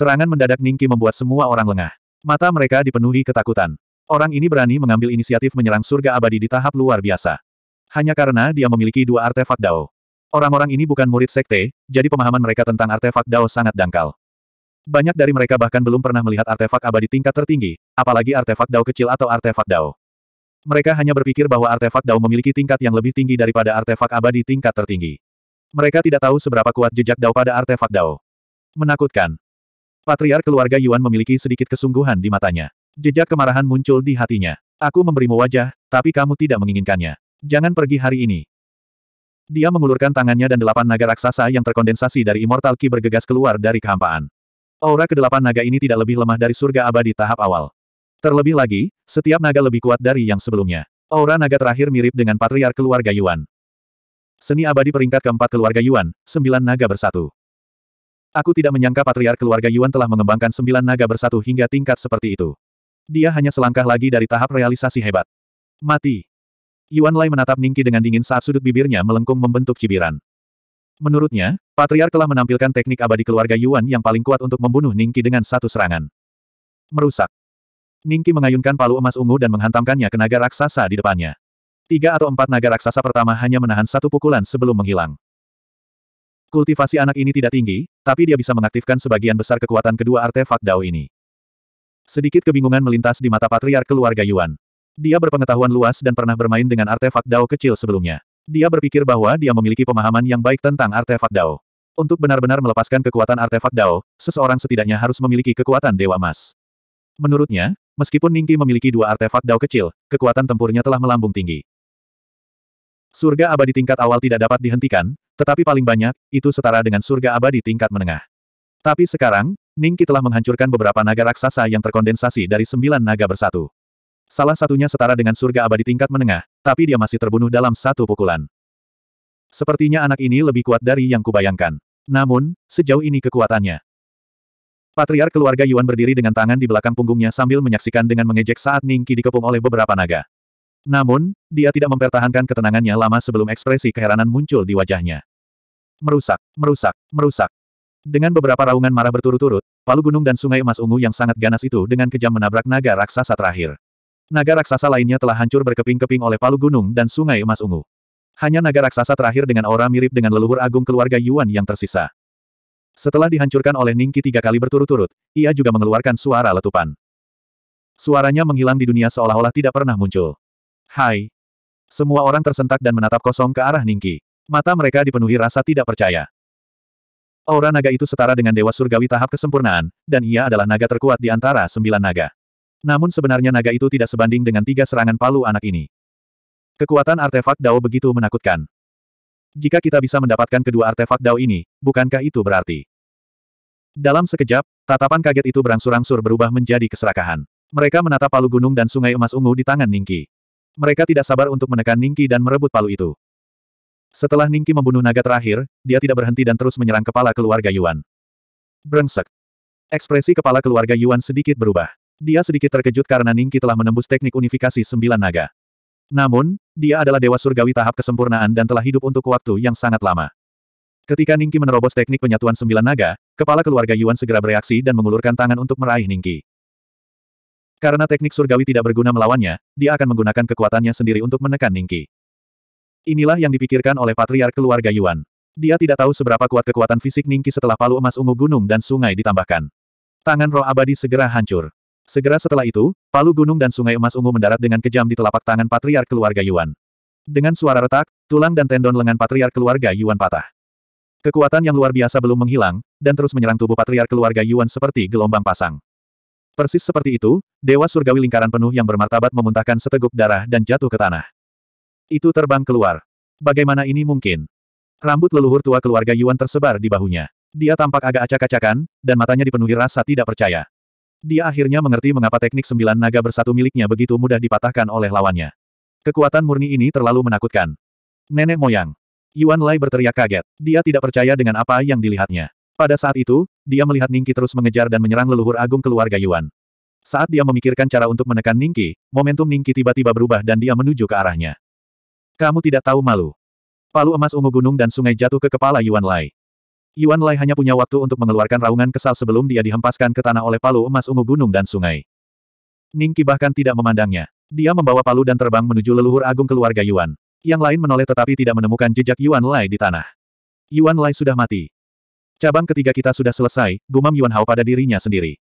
Serangan mendadak Ningki membuat semua orang lengah. Mata mereka dipenuhi ketakutan. Orang ini berani mengambil inisiatif menyerang surga abadi di tahap luar biasa. Hanya karena dia memiliki dua artefak Dao. Orang-orang ini bukan murid sekte, jadi pemahaman mereka tentang artefak Dao sangat dangkal. Banyak dari mereka bahkan belum pernah melihat artefak abadi tingkat tertinggi, apalagi artefak Dao kecil atau artefak Dao. Mereka hanya berpikir bahwa artefak Dao memiliki tingkat yang lebih tinggi daripada artefak abadi tingkat tertinggi. Mereka tidak tahu seberapa kuat jejak Dao pada artefak Dao. Menakutkan. Patriar keluarga Yuan memiliki sedikit kesungguhan di matanya. Jejak kemarahan muncul di hatinya. Aku memberimu wajah, tapi kamu tidak menginginkannya. Jangan pergi hari ini. Dia mengulurkan tangannya dan delapan naga raksasa yang terkondensasi dari Immortal Ki bergegas keluar dari kehampaan. Aura kedelapan naga ini tidak lebih lemah dari surga abadi tahap awal. Terlebih lagi, setiap naga lebih kuat dari yang sebelumnya. Aura naga terakhir mirip dengan Patriar keluarga Yuan. Seni abadi peringkat keempat keluarga Yuan, sembilan naga bersatu. Aku tidak menyangka patriark keluarga Yuan telah mengembangkan sembilan naga bersatu hingga tingkat seperti itu. Dia hanya selangkah lagi dari tahap realisasi hebat. Mati. Yuan Lai menatap Ningki dengan dingin saat sudut bibirnya melengkung membentuk cibiran. Menurutnya, Patriark telah menampilkan teknik abadi keluarga Yuan yang paling kuat untuk membunuh Ningki dengan satu serangan. Merusak. Ningki mengayunkan palu emas ungu dan menghantamkannya ke naga raksasa di depannya. Tiga atau empat naga raksasa pertama hanya menahan satu pukulan sebelum menghilang. Kultivasi anak ini tidak tinggi, tapi dia bisa mengaktifkan sebagian besar kekuatan kedua artefak Dao ini. Sedikit kebingungan melintas di mata patriark keluarga Yuan. Dia berpengetahuan luas dan pernah bermain dengan artefak Dao kecil sebelumnya. Dia berpikir bahwa dia memiliki pemahaman yang baik tentang artefak Dao. Untuk benar-benar melepaskan kekuatan artefak Dao, seseorang setidaknya harus memiliki kekuatan Dewa emas. Menurutnya, meskipun Ningki memiliki dua artefak Dao kecil, kekuatan tempurnya telah melambung tinggi. Surga abadi tingkat awal tidak dapat dihentikan, tetapi paling banyak, itu setara dengan surga abadi tingkat menengah. Tapi sekarang, Ningki telah menghancurkan beberapa naga raksasa yang terkondensasi dari sembilan naga bersatu. Salah satunya setara dengan surga abadi tingkat menengah, tapi dia masih terbunuh dalam satu pukulan. Sepertinya anak ini lebih kuat dari yang kubayangkan. Namun, sejauh ini kekuatannya. Patriar keluarga Yuan berdiri dengan tangan di belakang punggungnya sambil menyaksikan dengan mengejek saat Ningki dikepung oleh beberapa naga. Namun, dia tidak mempertahankan ketenangannya lama sebelum ekspresi keheranan muncul di wajahnya. Merusak, merusak, merusak. Dengan beberapa raungan marah berturut-turut, palu gunung dan sungai emas ungu yang sangat ganas itu dengan kejam menabrak naga raksasa terakhir. Naga raksasa lainnya telah hancur berkeping-keping oleh palu gunung dan sungai emas ungu. Hanya naga raksasa terakhir dengan aura mirip dengan leluhur agung keluarga Yuan yang tersisa. Setelah dihancurkan oleh Ningki tiga kali berturut-turut, ia juga mengeluarkan suara letupan. Suaranya menghilang di dunia seolah-olah tidak pernah muncul. Hai. Semua orang tersentak dan menatap kosong ke arah Ningki. Mata mereka dipenuhi rasa tidak percaya. Aura naga itu setara dengan Dewa Surgawi tahap kesempurnaan, dan ia adalah naga terkuat di antara sembilan naga. Namun sebenarnya naga itu tidak sebanding dengan tiga serangan palu anak ini. Kekuatan artefak Dao begitu menakutkan. Jika kita bisa mendapatkan kedua artefak Dao ini, bukankah itu berarti? Dalam sekejap, tatapan kaget itu berangsur-angsur berubah menjadi keserakahan. Mereka menatap palu gunung dan sungai emas ungu di tangan Ningki. Mereka tidak sabar untuk menekan Ningki dan merebut palu itu. Setelah Ningki membunuh naga terakhir, dia tidak berhenti dan terus menyerang kepala keluarga Yuan. Brengsek. Ekspresi kepala keluarga Yuan sedikit berubah. Dia sedikit terkejut karena Ningki telah menembus teknik unifikasi sembilan naga. Namun, dia adalah dewa surgawi tahap kesempurnaan dan telah hidup untuk waktu yang sangat lama. Ketika Ningki menerobos teknik penyatuan sembilan naga, kepala keluarga Yuan segera bereaksi dan mengulurkan tangan untuk meraih Ningki. Karena teknik surgawi tidak berguna melawannya, dia akan menggunakan kekuatannya sendiri untuk menekan Ningki. Inilah yang dipikirkan oleh patriark keluarga Yuan. Dia tidak tahu seberapa kuat kekuatan fisik Ningki setelah palu emas ungu gunung dan sungai ditambahkan. Tangan roh abadi segera hancur. Segera setelah itu, palu gunung dan sungai emas ungu mendarat dengan kejam di telapak tangan patriark keluarga Yuan. Dengan suara retak, tulang dan tendon lengan patriark keluarga Yuan patah. Kekuatan yang luar biasa belum menghilang, dan terus menyerang tubuh patriark keluarga Yuan seperti gelombang pasang. Persis seperti itu, Dewa Surgawi lingkaran penuh yang bermartabat memuntahkan seteguk darah dan jatuh ke tanah. Itu terbang keluar. Bagaimana ini mungkin? Rambut leluhur tua keluarga Yuan tersebar di bahunya. Dia tampak agak acak-acakan, dan matanya dipenuhi rasa tidak percaya. Dia akhirnya mengerti mengapa teknik sembilan naga bersatu miliknya begitu mudah dipatahkan oleh lawannya. Kekuatan murni ini terlalu menakutkan. Nenek moyang. Yuan Lai berteriak kaget. Dia tidak percaya dengan apa yang dilihatnya. Pada saat itu, dia melihat Ningki terus mengejar dan menyerang leluhur agung keluarga Yuan. Saat dia memikirkan cara untuk menekan Ningki, momentum Ningki tiba-tiba berubah dan dia menuju ke arahnya. Kamu tidak tahu malu. Palu emas ungu gunung dan sungai jatuh ke kepala Yuan Lai. Yuan Lai hanya punya waktu untuk mengeluarkan raungan kesal sebelum dia dihempaskan ke tanah oleh palu emas ungu gunung dan sungai. Ningki bahkan tidak memandangnya. Dia membawa palu dan terbang menuju leluhur agung keluarga Yuan. Yang lain menoleh tetapi tidak menemukan jejak Yuan Lai di tanah. Yuan Lai sudah mati. Cabang ketiga kita sudah selesai, gumam Yuan Hao pada dirinya sendiri.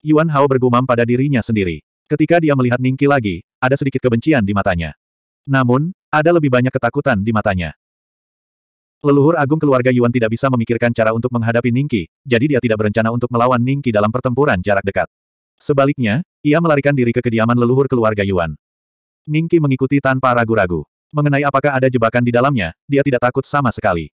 Yuan Hao bergumam pada dirinya sendiri. Ketika dia melihat Ningki lagi, ada sedikit kebencian di matanya. Namun, ada lebih banyak ketakutan di matanya. Leluhur agung keluarga Yuan tidak bisa memikirkan cara untuk menghadapi Ningki, jadi dia tidak berencana untuk melawan Ningki dalam pertempuran jarak dekat. Sebaliknya, ia melarikan diri ke kediaman leluhur keluarga Yuan. Ningki mengikuti tanpa ragu-ragu. Mengenai apakah ada jebakan di dalamnya, dia tidak takut sama sekali.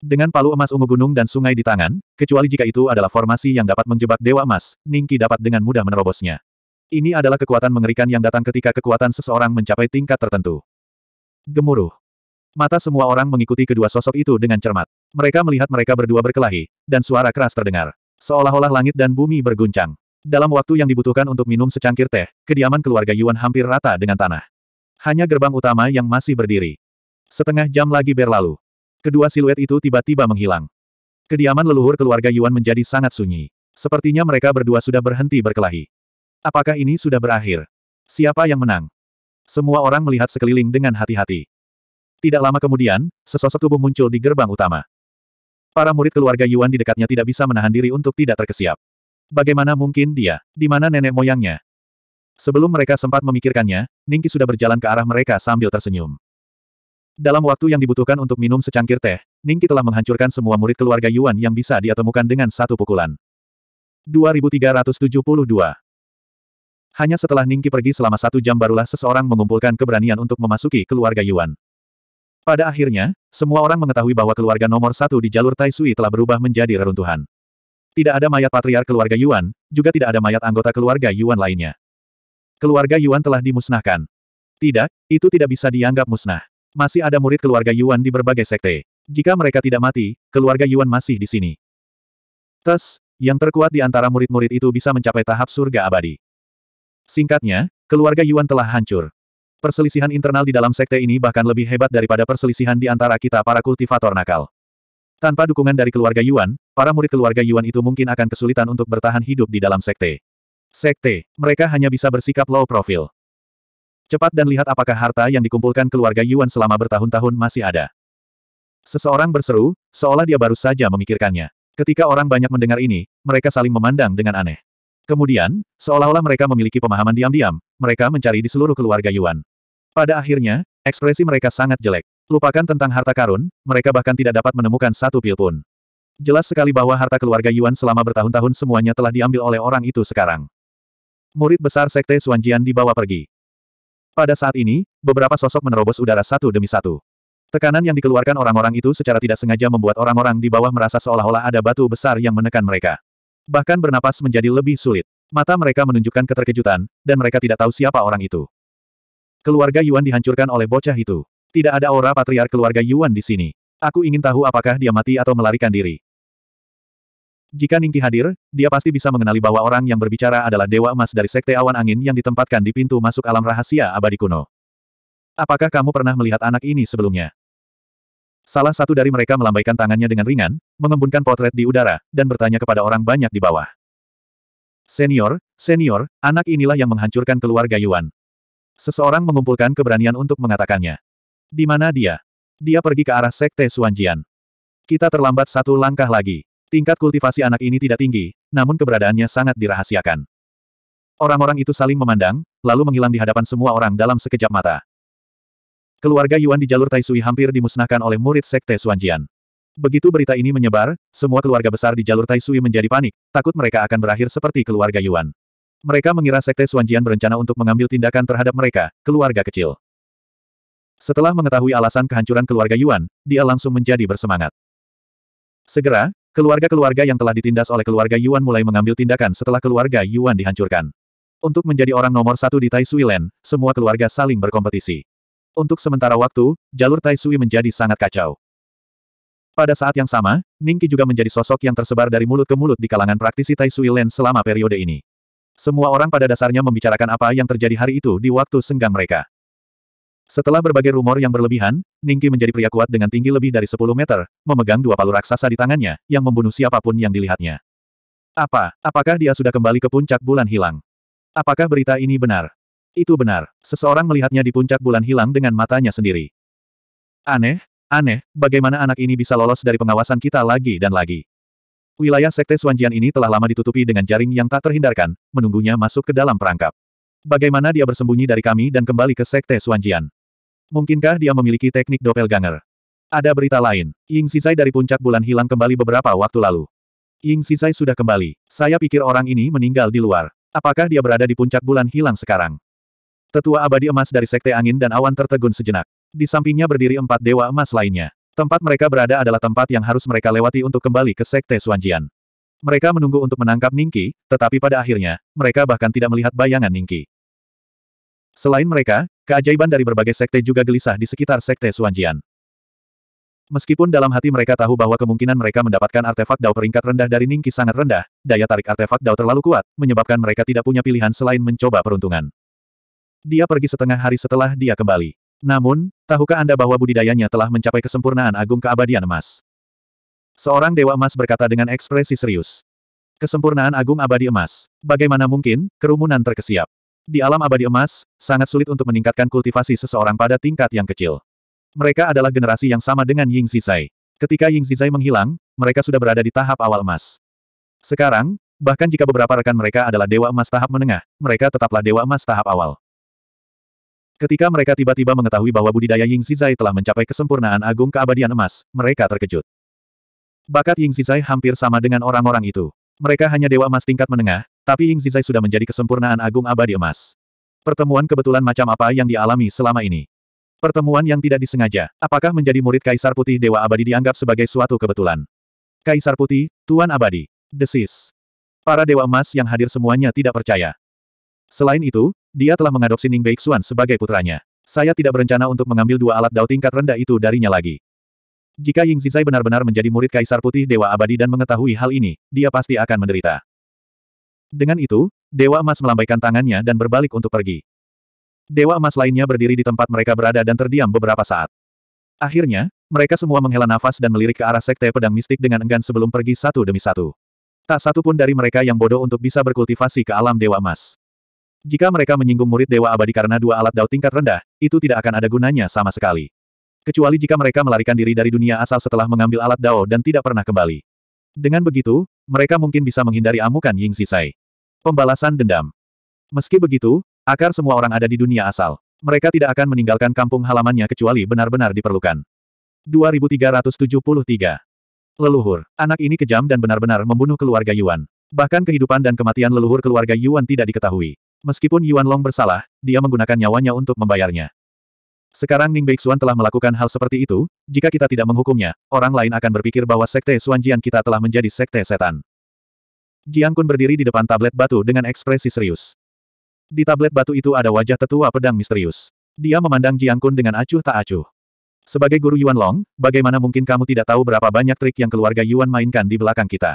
Dengan palu emas ungu gunung dan sungai di tangan, kecuali jika itu adalah formasi yang dapat menjebak Dewa Emas, Ningki dapat dengan mudah menerobosnya. Ini adalah kekuatan mengerikan yang datang ketika kekuatan seseorang mencapai tingkat tertentu. Gemuruh. Mata semua orang mengikuti kedua sosok itu dengan cermat. Mereka melihat mereka berdua berkelahi, dan suara keras terdengar. Seolah-olah langit dan bumi berguncang. Dalam waktu yang dibutuhkan untuk minum secangkir teh, kediaman keluarga Yuan hampir rata dengan tanah. Hanya gerbang utama yang masih berdiri. Setengah jam lagi berlalu. Kedua siluet itu tiba-tiba menghilang. Kediaman leluhur keluarga Yuan menjadi sangat sunyi. Sepertinya mereka berdua sudah berhenti berkelahi. Apakah ini sudah berakhir? Siapa yang menang? Semua orang melihat sekeliling dengan hati-hati. Tidak lama kemudian, sesosok tubuh muncul di gerbang utama. Para murid keluarga Yuan di dekatnya tidak bisa menahan diri untuk tidak terkesiap. Bagaimana mungkin dia? Di mana nenek moyangnya? Sebelum mereka sempat memikirkannya, Ningki sudah berjalan ke arah mereka sambil tersenyum. Dalam waktu yang dibutuhkan untuk minum secangkir teh, Ningki telah menghancurkan semua murid keluarga Yuan yang bisa dia temukan dengan satu pukulan. 2372 Hanya setelah Ningki pergi selama satu jam barulah seseorang mengumpulkan keberanian untuk memasuki keluarga Yuan. Pada akhirnya, semua orang mengetahui bahwa keluarga nomor satu di jalur Tai Sui telah berubah menjadi reruntuhan. Tidak ada mayat patriar keluarga Yuan, juga tidak ada mayat anggota keluarga Yuan lainnya. Keluarga Yuan telah dimusnahkan. Tidak, itu tidak bisa dianggap musnah. Masih ada murid keluarga Yuan di berbagai sekte. Jika mereka tidak mati, keluarga Yuan masih di sini. Tes, yang terkuat di antara murid-murid itu bisa mencapai tahap surga abadi. Singkatnya, keluarga Yuan telah hancur. Perselisihan internal di dalam sekte ini bahkan lebih hebat daripada perselisihan di antara kita para kultivator nakal. Tanpa dukungan dari keluarga Yuan, para murid keluarga Yuan itu mungkin akan kesulitan untuk bertahan hidup di dalam sekte. Sekte, mereka hanya bisa bersikap low profile. Cepat dan lihat apakah harta yang dikumpulkan keluarga Yuan selama bertahun-tahun masih ada. Seseorang berseru, seolah dia baru saja memikirkannya. Ketika orang banyak mendengar ini, mereka saling memandang dengan aneh. Kemudian, seolah-olah mereka memiliki pemahaman diam-diam, mereka mencari di seluruh keluarga Yuan. Pada akhirnya, ekspresi mereka sangat jelek. Lupakan tentang harta karun, mereka bahkan tidak dapat menemukan satu pil pun. Jelas sekali bahwa harta keluarga Yuan selama bertahun-tahun semuanya telah diambil oleh orang itu sekarang. Murid besar Sekte Suanjian dibawa pergi. Pada saat ini, beberapa sosok menerobos udara satu demi satu. Tekanan yang dikeluarkan orang-orang itu secara tidak sengaja membuat orang-orang di bawah merasa seolah-olah ada batu besar yang menekan mereka. Bahkan bernapas menjadi lebih sulit. Mata mereka menunjukkan keterkejutan, dan mereka tidak tahu siapa orang itu. Keluarga Yuan dihancurkan oleh bocah itu. Tidak ada aura patriark keluarga Yuan di sini. Aku ingin tahu apakah dia mati atau melarikan diri. Jika Ningki hadir, dia pasti bisa mengenali bahwa orang yang berbicara adalah Dewa Emas dari Sekte Awan Angin yang ditempatkan di pintu masuk alam rahasia abadi kuno. Apakah kamu pernah melihat anak ini sebelumnya? Salah satu dari mereka melambaikan tangannya dengan ringan, mengembunkan potret di udara, dan bertanya kepada orang banyak di bawah. Senior, senior, anak inilah yang menghancurkan keluarga Yuan. Seseorang mengumpulkan keberanian untuk mengatakannya. Di mana dia? Dia pergi ke arah Sekte Suanjian. Kita terlambat satu langkah lagi. Tingkat kultivasi anak ini tidak tinggi, namun keberadaannya sangat dirahasiakan. Orang-orang itu saling memandang, lalu menghilang di hadapan semua orang dalam sekejap mata. Keluarga Yuan di jalur Taisui hampir dimusnahkan oleh murid Sekte Suanjian. Begitu berita ini menyebar, semua keluarga besar di jalur Taisui menjadi panik, takut mereka akan berakhir seperti keluarga Yuan. Mereka mengira Sekte Suanjian berencana untuk mengambil tindakan terhadap mereka, keluarga kecil. Setelah mengetahui alasan kehancuran keluarga Yuan, dia langsung menjadi bersemangat. Segera, Keluarga-keluarga yang telah ditindas oleh keluarga Yuan mulai mengambil tindakan setelah keluarga Yuan dihancurkan. Untuk menjadi orang nomor satu di Tai Sui Land, semua keluarga saling berkompetisi. Untuk sementara waktu, jalur Tai Sui menjadi sangat kacau. Pada saat yang sama, Ningki juga menjadi sosok yang tersebar dari mulut ke mulut di kalangan praktisi Tai Sui Land selama periode ini. Semua orang pada dasarnya membicarakan apa yang terjadi hari itu di waktu senggang mereka. Setelah berbagai rumor yang berlebihan, Ningki menjadi pria kuat dengan tinggi lebih dari 10 meter, memegang dua palu raksasa di tangannya, yang membunuh siapapun yang dilihatnya. Apa? Apakah dia sudah kembali ke puncak bulan hilang? Apakah berita ini benar? Itu benar. Seseorang melihatnya di puncak bulan hilang dengan matanya sendiri. Aneh, aneh, bagaimana anak ini bisa lolos dari pengawasan kita lagi dan lagi. Wilayah Sekte Suanjian ini telah lama ditutupi dengan jaring yang tak terhindarkan, menunggunya masuk ke dalam perangkap. Bagaimana dia bersembunyi dari kami dan kembali ke Sekte Suanjian? Mungkinkah dia memiliki teknik doppelganger? Ada berita lain. Ying Sisai dari puncak bulan hilang kembali beberapa waktu lalu. Ying Sisai sudah kembali. Saya pikir orang ini meninggal di luar. Apakah dia berada di puncak bulan hilang sekarang? Tetua abadi emas dari Sekte Angin dan Awan tertegun sejenak. Di sampingnya berdiri empat dewa emas lainnya. Tempat mereka berada adalah tempat yang harus mereka lewati untuk kembali ke Sekte Suanjian. Mereka menunggu untuk menangkap Ningki, tetapi pada akhirnya, mereka bahkan tidak melihat bayangan Ningki. Selain mereka, keajaiban dari berbagai sekte juga gelisah di sekitar sekte Suanjian. Meskipun dalam hati mereka tahu bahwa kemungkinan mereka mendapatkan artefak Dao peringkat rendah dari Ningki sangat rendah, daya tarik artefak Dao terlalu kuat, menyebabkan mereka tidak punya pilihan selain mencoba peruntungan. Dia pergi setengah hari setelah dia kembali. Namun, tahukah Anda bahwa budidayanya telah mencapai kesempurnaan agung keabadian emas? Seorang dewa emas berkata dengan ekspresi serius. Kesempurnaan agung abadi emas. Bagaimana mungkin, kerumunan terkesiap. Di alam abadi emas, sangat sulit untuk meningkatkan kultivasi seseorang pada tingkat yang kecil. Mereka adalah generasi yang sama dengan Ying Zizai. Ketika Ying Zizai menghilang, mereka sudah berada di tahap awal emas. Sekarang, bahkan jika beberapa rekan mereka adalah dewa emas tahap menengah, mereka tetaplah dewa emas tahap awal. Ketika mereka tiba-tiba mengetahui bahwa budidaya Ying Zizai telah mencapai kesempurnaan agung keabadian emas, mereka terkejut. Bakat Ying Zizai hampir sama dengan orang-orang itu. Mereka hanya dewa emas tingkat menengah, tapi Ying Zizai sudah menjadi kesempurnaan agung abadi emas. Pertemuan kebetulan macam apa yang dialami selama ini? Pertemuan yang tidak disengaja. Apakah menjadi murid Kaisar Putih Dewa Abadi dianggap sebagai suatu kebetulan? Kaisar Putih, Tuan Abadi. Desis. Para Dewa Emas yang hadir semuanya tidak percaya. Selain itu, dia telah mengadopsi Ning Beixuan sebagai putranya. Saya tidak berencana untuk mengambil dua alat dao tingkat rendah itu darinya lagi. Jika Ying Zizai benar-benar menjadi murid Kaisar Putih Dewa Abadi dan mengetahui hal ini, dia pasti akan menderita. Dengan itu, Dewa Emas melambaikan tangannya dan berbalik untuk pergi. Dewa Emas lainnya berdiri di tempat mereka berada dan terdiam beberapa saat. Akhirnya, mereka semua menghela nafas dan melirik ke arah Sekte Pedang Mistik dengan enggan sebelum pergi satu demi satu. Tak satu pun dari mereka yang bodoh untuk bisa berkultivasi ke alam Dewa Emas. Jika mereka menyinggung murid Dewa Abadi karena dua alat dao tingkat rendah, itu tidak akan ada gunanya sama sekali kecuali jika mereka melarikan diri dari dunia asal setelah mengambil alat Dao dan tidak pernah kembali. Dengan begitu, mereka mungkin bisa menghindari amukan Ying Sisai. Pembalasan dendam. Meski begitu, akar semua orang ada di dunia asal. Mereka tidak akan meninggalkan kampung halamannya kecuali benar-benar diperlukan. 2373 Leluhur, anak ini kejam dan benar-benar membunuh keluarga Yuan. Bahkan kehidupan dan kematian leluhur keluarga Yuan tidak diketahui. Meskipun Yuan Long bersalah, dia menggunakan nyawanya untuk membayarnya. Sekarang Ning Beixuan telah melakukan hal seperti itu, jika kita tidak menghukumnya, orang lain akan berpikir bahwa sekte Suanjian kita telah menjadi sekte setan. Jiang Kun berdiri di depan tablet batu dengan ekspresi serius. Di tablet batu itu ada wajah tetua pedang misterius. Dia memandang Jiang Kun dengan acuh tak acuh. Sebagai guru Yuan Long, bagaimana mungkin kamu tidak tahu berapa banyak trik yang keluarga Yuan mainkan di belakang kita?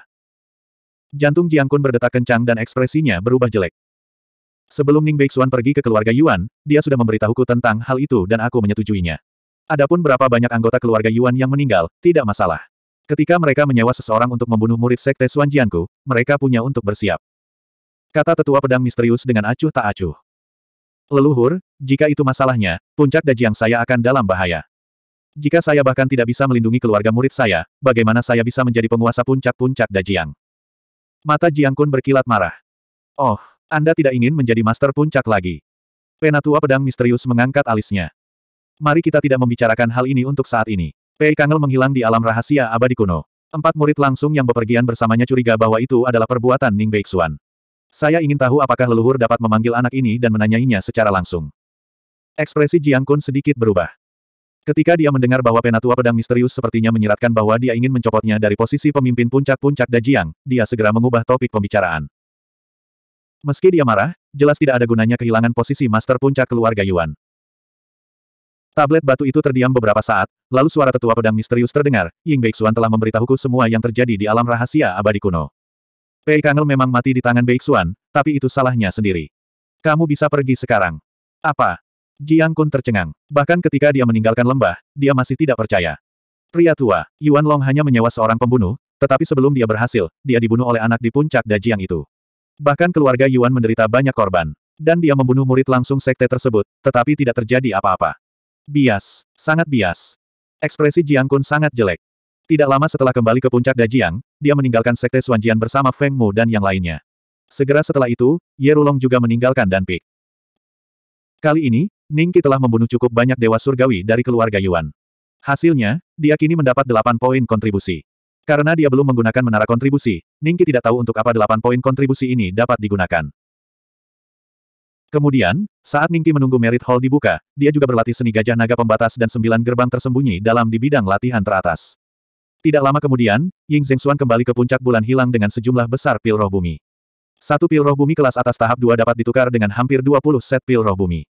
Jantung Jiang Kun berdetak kencang dan ekspresinya berubah jelek. Sebelum Ning Beixuan pergi ke keluarga Yuan, dia sudah memberitahuku tentang hal itu dan aku menyetujuinya. Adapun berapa banyak anggota keluarga Yuan yang meninggal, tidak masalah. Ketika mereka menyewa seseorang untuk membunuh murid sekte Suanjianku, mereka punya untuk bersiap. Kata tetua pedang misterius dengan acuh tak acuh. Leluhur, jika itu masalahnya, puncak dajiang saya akan dalam bahaya. Jika saya bahkan tidak bisa melindungi keluarga murid saya, bagaimana saya bisa menjadi penguasa puncak-puncak Dajiang? Mata Jiang Kun berkilat marah. Oh, anda tidak ingin menjadi master puncak lagi. Penatua pedang misterius mengangkat alisnya. Mari kita tidak membicarakan hal ini untuk saat ini. Pei Kangel menghilang di alam rahasia abadi kuno. Empat murid langsung yang bepergian bersamanya curiga bahwa itu adalah perbuatan Ning Beixuan. Saya ingin tahu apakah leluhur dapat memanggil anak ini dan menanyainya secara langsung. Ekspresi Jiang Kun sedikit berubah. Ketika dia mendengar bahwa penatua pedang misterius sepertinya menyiratkan bahwa dia ingin mencopotnya dari posisi pemimpin puncak-puncak Dajiang, dia segera mengubah topik pembicaraan. Meski dia marah, jelas tidak ada gunanya kehilangan posisi master puncak keluarga Yuan. Tablet batu itu terdiam beberapa saat, lalu suara tetua pedang misterius terdengar, Ying Beixuan telah memberitahuku semua yang terjadi di alam rahasia abadi kuno. Pei Kangel memang mati di tangan Beixuan, tapi itu salahnya sendiri. Kamu bisa pergi sekarang. Apa? Jiang Kun tercengang. Bahkan ketika dia meninggalkan lembah, dia masih tidak percaya. Pria tua, Yuan Long hanya menyewa seorang pembunuh, tetapi sebelum dia berhasil, dia dibunuh oleh anak di puncak Dajiang itu. Bahkan keluarga Yuan menderita banyak korban. Dan dia membunuh murid langsung sekte tersebut, tetapi tidak terjadi apa-apa. Bias. Sangat bias. Ekspresi Jiang Kun sangat jelek. Tidak lama setelah kembali ke puncak Dajiang, dia meninggalkan sekte Suanjian bersama Feng Mu dan yang lainnya. Segera setelah itu, Ye Rulong juga meninggalkan Dan Pi. Kali ini, Ning Qi telah membunuh cukup banyak dewa surgawi dari keluarga Yuan. Hasilnya, dia kini mendapat 8 poin kontribusi. Karena dia belum menggunakan menara kontribusi, Ningki tidak tahu untuk apa delapan poin kontribusi ini dapat digunakan. Kemudian, saat Ningki menunggu Merit Hall dibuka, dia juga berlatih seni gajah naga pembatas dan sembilan gerbang tersembunyi dalam di bidang latihan teratas. Tidak lama kemudian, Ying Zhengxuan kembali ke puncak bulan hilang dengan sejumlah besar pil roh bumi. Satu pil roh bumi kelas atas tahap dua dapat ditukar dengan hampir 20 set pil roh bumi.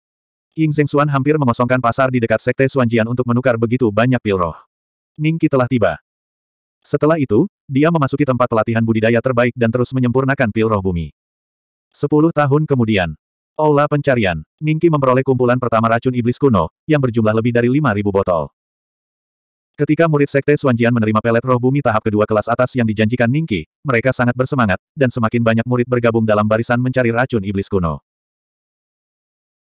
Ying Zhengxuan hampir mengosongkan pasar di dekat Sekte Suanjian untuk menukar begitu banyak pil roh. Ningki telah tiba. Setelah itu, dia memasuki tempat pelatihan budidaya terbaik dan terus menyempurnakan pil roh bumi. Sepuluh tahun kemudian, Aula Pencarian, Ningki memperoleh kumpulan pertama racun iblis kuno, yang berjumlah lebih dari lima ribu botol. Ketika murid Sekte Suanjian menerima pelet roh bumi tahap kedua kelas atas yang dijanjikan Ningki, mereka sangat bersemangat, dan semakin banyak murid bergabung dalam barisan mencari racun iblis kuno.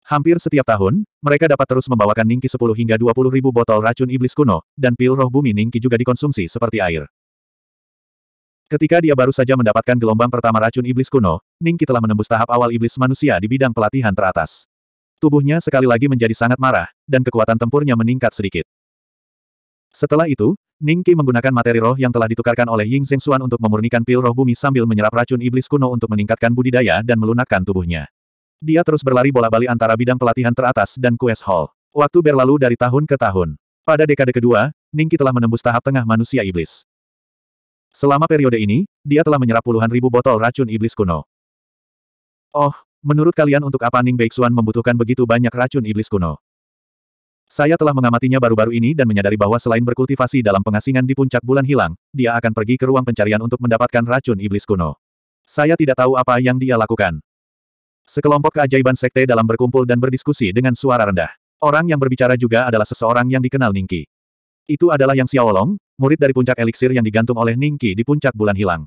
Hampir setiap tahun, mereka dapat terus membawakan Ningki 10 hingga 20 ribu botol racun iblis kuno, dan pil roh bumi Ningki juga dikonsumsi seperti air. Ketika dia baru saja mendapatkan gelombang pertama racun iblis kuno, Ningki telah menembus tahap awal iblis manusia di bidang pelatihan teratas. Tubuhnya sekali lagi menjadi sangat marah, dan kekuatan tempurnya meningkat sedikit. Setelah itu, Ningki menggunakan materi roh yang telah ditukarkan oleh Ying Xuan untuk memurnikan pil roh bumi sambil menyerap racun iblis kuno untuk meningkatkan budidaya dan melunakkan tubuhnya. Dia terus berlari bola bali antara bidang pelatihan teratas dan quest hall. Waktu berlalu dari tahun ke tahun. Pada dekade kedua, Ningki telah menembus tahap tengah manusia iblis. Selama periode ini, dia telah menyerap puluhan ribu botol racun iblis kuno. Oh, menurut kalian untuk apa Ning Beixuan membutuhkan begitu banyak racun iblis kuno? Saya telah mengamatinya baru-baru ini dan menyadari bahwa selain berkultivasi dalam pengasingan di puncak bulan hilang, dia akan pergi ke ruang pencarian untuk mendapatkan racun iblis kuno. Saya tidak tahu apa yang dia lakukan. Sekelompok keajaiban sekte dalam berkumpul dan berdiskusi dengan suara rendah. Orang yang berbicara juga adalah seseorang yang dikenal Ningki. Itu adalah Yang Xiaolong, murid dari puncak eliksir yang digantung oleh Ningki di puncak bulan hilang.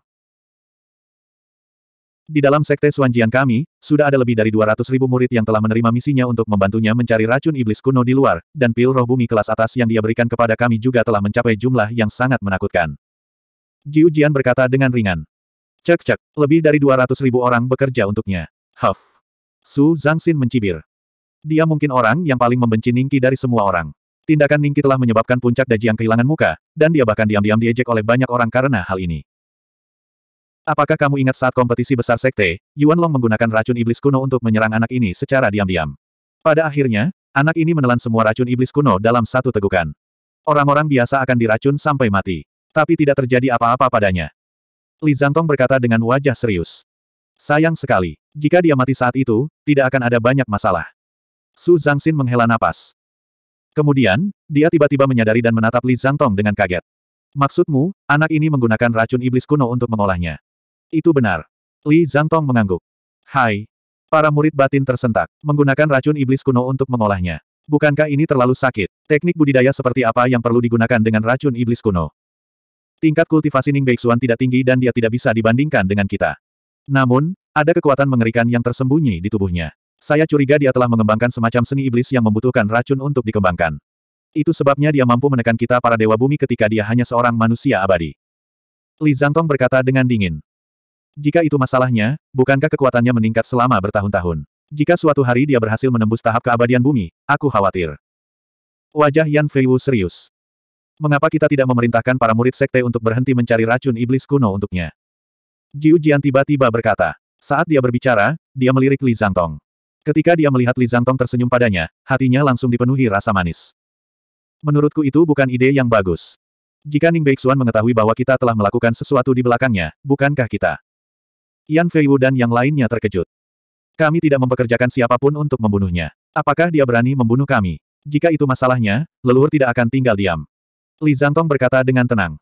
Di dalam sekte Suanjian kami, sudah ada lebih dari 200 ribu murid yang telah menerima misinya untuk membantunya mencari racun iblis kuno di luar, dan pil roh bumi kelas atas yang dia berikan kepada kami juga telah mencapai jumlah yang sangat menakutkan. Jiujian berkata dengan ringan. Cek-cek, lebih dari 200 ribu orang bekerja untuknya. Huff. Su Zangxin mencibir. Dia mungkin orang yang paling membenci Ningki dari semua orang. Tindakan Ningki telah menyebabkan puncak Dajiang kehilangan muka, dan dia bahkan diam-diam diejek oleh banyak orang karena hal ini. Apakah kamu ingat saat kompetisi besar sekte, Yuan Long menggunakan racun iblis kuno untuk menyerang anak ini secara diam-diam? Pada akhirnya, anak ini menelan semua racun iblis kuno dalam satu tegukan. Orang-orang biasa akan diracun sampai mati. Tapi tidak terjadi apa-apa padanya. Li Tong berkata dengan wajah serius. Sayang sekali. Jika dia mati saat itu, tidak akan ada banyak masalah. Su Zangxin menghela napas. Kemudian, dia tiba-tiba menyadari dan menatap Li Zhangtong dengan kaget. Maksudmu, anak ini menggunakan racun iblis kuno untuk mengolahnya? Itu benar. Li Zhangtong mengangguk. Hai. Para murid batin tersentak, menggunakan racun iblis kuno untuk mengolahnya. Bukankah ini terlalu sakit? Teknik budidaya seperti apa yang perlu digunakan dengan racun iblis kuno? Tingkat kultivasi Ning Beixuan tidak tinggi dan dia tidak bisa dibandingkan dengan kita. Namun, ada kekuatan mengerikan yang tersembunyi di tubuhnya. Saya curiga dia telah mengembangkan semacam seni iblis yang membutuhkan racun untuk dikembangkan. Itu sebabnya dia mampu menekan kita para dewa bumi ketika dia hanya seorang manusia abadi. Li Zhangtong berkata dengan dingin. Jika itu masalahnya, bukankah kekuatannya meningkat selama bertahun-tahun? Jika suatu hari dia berhasil menembus tahap keabadian bumi, aku khawatir. Wajah Yan Fei Wu serius. Mengapa kita tidak memerintahkan para murid sekte untuk berhenti mencari racun iblis kuno untuknya? Jiu Jian tiba-tiba berkata. Saat dia berbicara, dia melirik Li Zhangtong. Ketika dia melihat Li Zhangtong tersenyum padanya, hatinya langsung dipenuhi rasa manis. Menurutku itu bukan ide yang bagus. Jika Ning Beixuan mengetahui bahwa kita telah melakukan sesuatu di belakangnya, bukankah kita? Yan Feiwu dan yang lainnya terkejut. Kami tidak mempekerjakan siapapun untuk membunuhnya. Apakah dia berani membunuh kami? Jika itu masalahnya, leluhur tidak akan tinggal diam. Li Zhangtong berkata dengan tenang.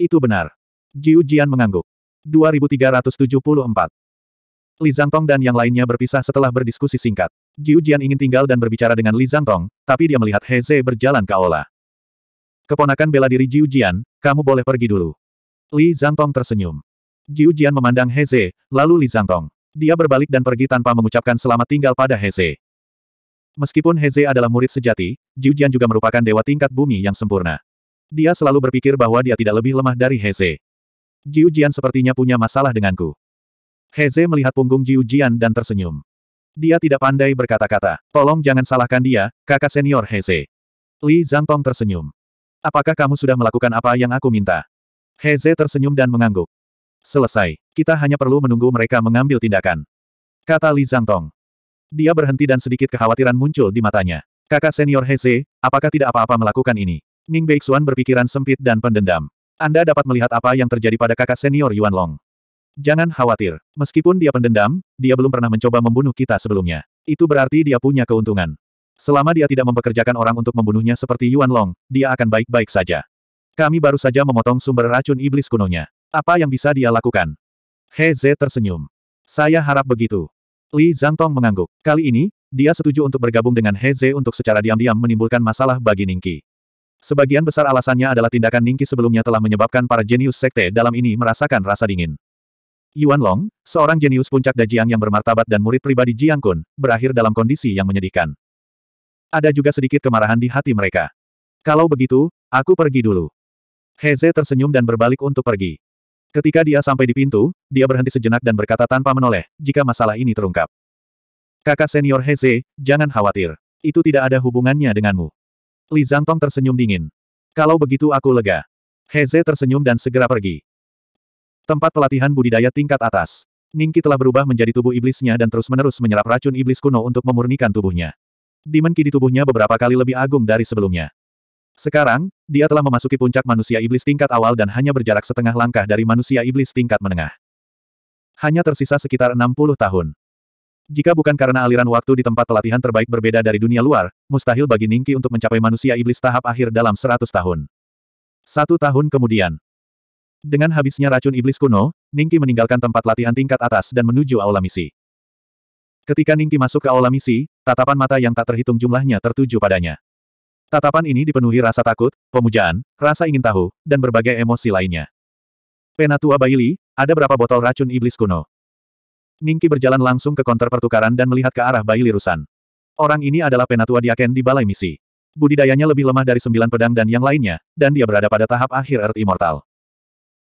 Itu benar. Jiu Jian mengangguk. 2374. Li Zhangtong dan yang lainnya berpisah setelah berdiskusi singkat. Jiu Jian ingin tinggal dan berbicara dengan Li Zhangtong, tapi dia melihat He Ze berjalan ke aula. Keponakan bela diri Jiu Jian, kamu boleh pergi dulu. Li Zhangtong tersenyum. Jiu Jian memandang He Ze, lalu Li Zhangtong. Dia berbalik dan pergi tanpa mengucapkan selamat tinggal pada He Ze. Meskipun He Ze adalah murid sejati, Jiu Jian juga merupakan dewa tingkat bumi yang sempurna. Dia selalu berpikir bahwa dia tidak lebih lemah dari He Ze. Jiu Jian sepertinya punya masalah denganku. Heze melihat punggung Jiu Jian dan tersenyum. Dia tidak pandai berkata-kata. Tolong jangan salahkan dia, kakak senior Heze. Li Zhangtong tersenyum. Apakah kamu sudah melakukan apa yang aku minta? Heze tersenyum dan mengangguk. Selesai. Kita hanya perlu menunggu mereka mengambil tindakan. Kata Li Zhangtong. Dia berhenti dan sedikit kekhawatiran muncul di matanya. Kakak senior Heze, apakah tidak apa-apa melakukan ini? Ning Beixuan berpikiran sempit dan pendendam. Anda dapat melihat apa yang terjadi pada kakak senior Yuan Long. Jangan khawatir. Meskipun dia pendendam, dia belum pernah mencoba membunuh kita sebelumnya. Itu berarti dia punya keuntungan. Selama dia tidak mempekerjakan orang untuk membunuhnya seperti Yuan Long, dia akan baik-baik saja. Kami baru saja memotong sumber racun iblis kunonya. Apa yang bisa dia lakukan? He Zhe tersenyum. Saya harap begitu. Li Zhangtong mengangguk. Kali ini, dia setuju untuk bergabung dengan He Zhe untuk secara diam-diam menimbulkan masalah bagi Ningqi. Sebagian besar alasannya adalah tindakan Ningki sebelumnya telah menyebabkan para jenius sekte dalam ini merasakan rasa dingin. Yuan Long, seorang jenius puncak Dajiang yang bermartabat dan murid pribadi Jiang Kun, berakhir dalam kondisi yang menyedihkan. Ada juga sedikit kemarahan di hati mereka. Kalau begitu, aku pergi dulu. Heze tersenyum dan berbalik untuk pergi. Ketika dia sampai di pintu, dia berhenti sejenak dan berkata tanpa menoleh, jika masalah ini terungkap. Kakak senior Heze, jangan khawatir. Itu tidak ada hubungannya denganmu. Li Zangtong tersenyum dingin. Kalau begitu aku lega. Heze tersenyum dan segera pergi. Tempat pelatihan budidaya tingkat atas. Ningki telah berubah menjadi tubuh iblisnya dan terus-menerus menyerap racun iblis kuno untuk memurnikan tubuhnya. Demon Ki di tubuhnya beberapa kali lebih agung dari sebelumnya. Sekarang, dia telah memasuki puncak manusia iblis tingkat awal dan hanya berjarak setengah langkah dari manusia iblis tingkat menengah. Hanya tersisa sekitar 60 tahun. Jika bukan karena aliran waktu di tempat pelatihan terbaik berbeda dari dunia luar, mustahil bagi Ningki untuk mencapai manusia iblis tahap akhir dalam 100 tahun. Satu tahun kemudian. Dengan habisnya racun iblis kuno, Ningki meninggalkan tempat latihan tingkat atas dan menuju aula misi. Ketika Ningki masuk ke aula misi, tatapan mata yang tak terhitung jumlahnya tertuju padanya. Tatapan ini dipenuhi rasa takut, pemujaan, rasa ingin tahu, dan berbagai emosi lainnya. Penatua Baili, ada berapa botol racun iblis kuno? Ningki berjalan langsung ke konter pertukaran dan melihat ke arah bayi lirusan. Orang ini adalah penatua diaken di Balai Misi. Budidayanya lebih lemah dari sembilan pedang dan yang lainnya, dan dia berada pada tahap akhir Earth Immortal.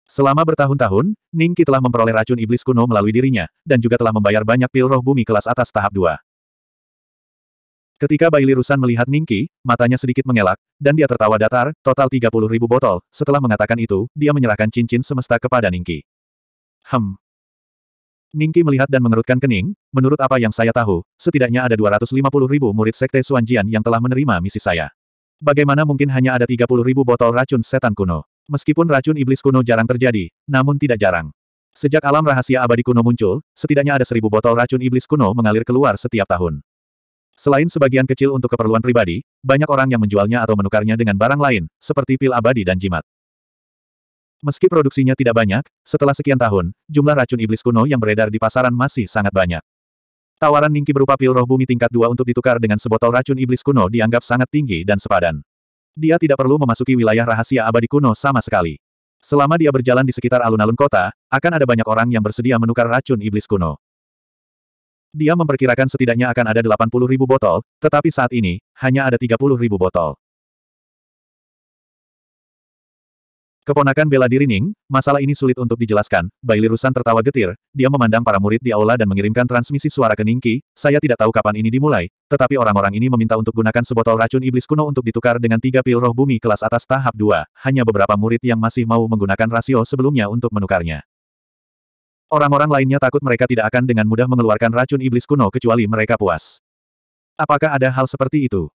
Selama bertahun-tahun, Ningki telah memperoleh racun iblis kuno melalui dirinya, dan juga telah membayar banyak pil roh bumi kelas atas tahap 2. Ketika Baili Rusan melihat Ningki, matanya sedikit mengelak, dan dia tertawa datar, total 30.000 botol. Setelah mengatakan itu, dia menyerahkan cincin semesta kepada Ningki. Hmm. Ningki melihat dan mengerutkan kening, menurut apa yang saya tahu, setidaknya ada 250 ribu murid Sekte Suanjian yang telah menerima misi saya. Bagaimana mungkin hanya ada 30 ribu botol racun setan kuno? Meskipun racun iblis kuno jarang terjadi, namun tidak jarang. Sejak alam rahasia abadi kuno muncul, setidaknya ada seribu botol racun iblis kuno mengalir keluar setiap tahun. Selain sebagian kecil untuk keperluan pribadi, banyak orang yang menjualnya atau menukarnya dengan barang lain, seperti pil abadi dan jimat. Meski produksinya tidak banyak, setelah sekian tahun, jumlah racun iblis kuno yang beredar di pasaran masih sangat banyak. Tawaran Ningki berupa pil roh bumi tingkat dua untuk ditukar dengan sebotol racun iblis kuno dianggap sangat tinggi dan sepadan. Dia tidak perlu memasuki wilayah rahasia abadi kuno sama sekali. Selama dia berjalan di sekitar alun-alun kota, akan ada banyak orang yang bersedia menukar racun iblis kuno. Dia memperkirakan setidaknya akan ada 80.000 botol, tetapi saat ini, hanya ada 30.000 botol. Keponakan bela diri Ning, masalah ini sulit untuk dijelaskan, Bai Lirusan tertawa getir, dia memandang para murid di aula dan mengirimkan transmisi suara ke Ningki, saya tidak tahu kapan ini dimulai, tetapi orang-orang ini meminta untuk gunakan sebotol racun iblis kuno untuk ditukar dengan tiga pil roh bumi kelas atas tahap 2, hanya beberapa murid yang masih mau menggunakan rasio sebelumnya untuk menukarnya. Orang-orang lainnya takut mereka tidak akan dengan mudah mengeluarkan racun iblis kuno kecuali mereka puas. Apakah ada hal seperti itu?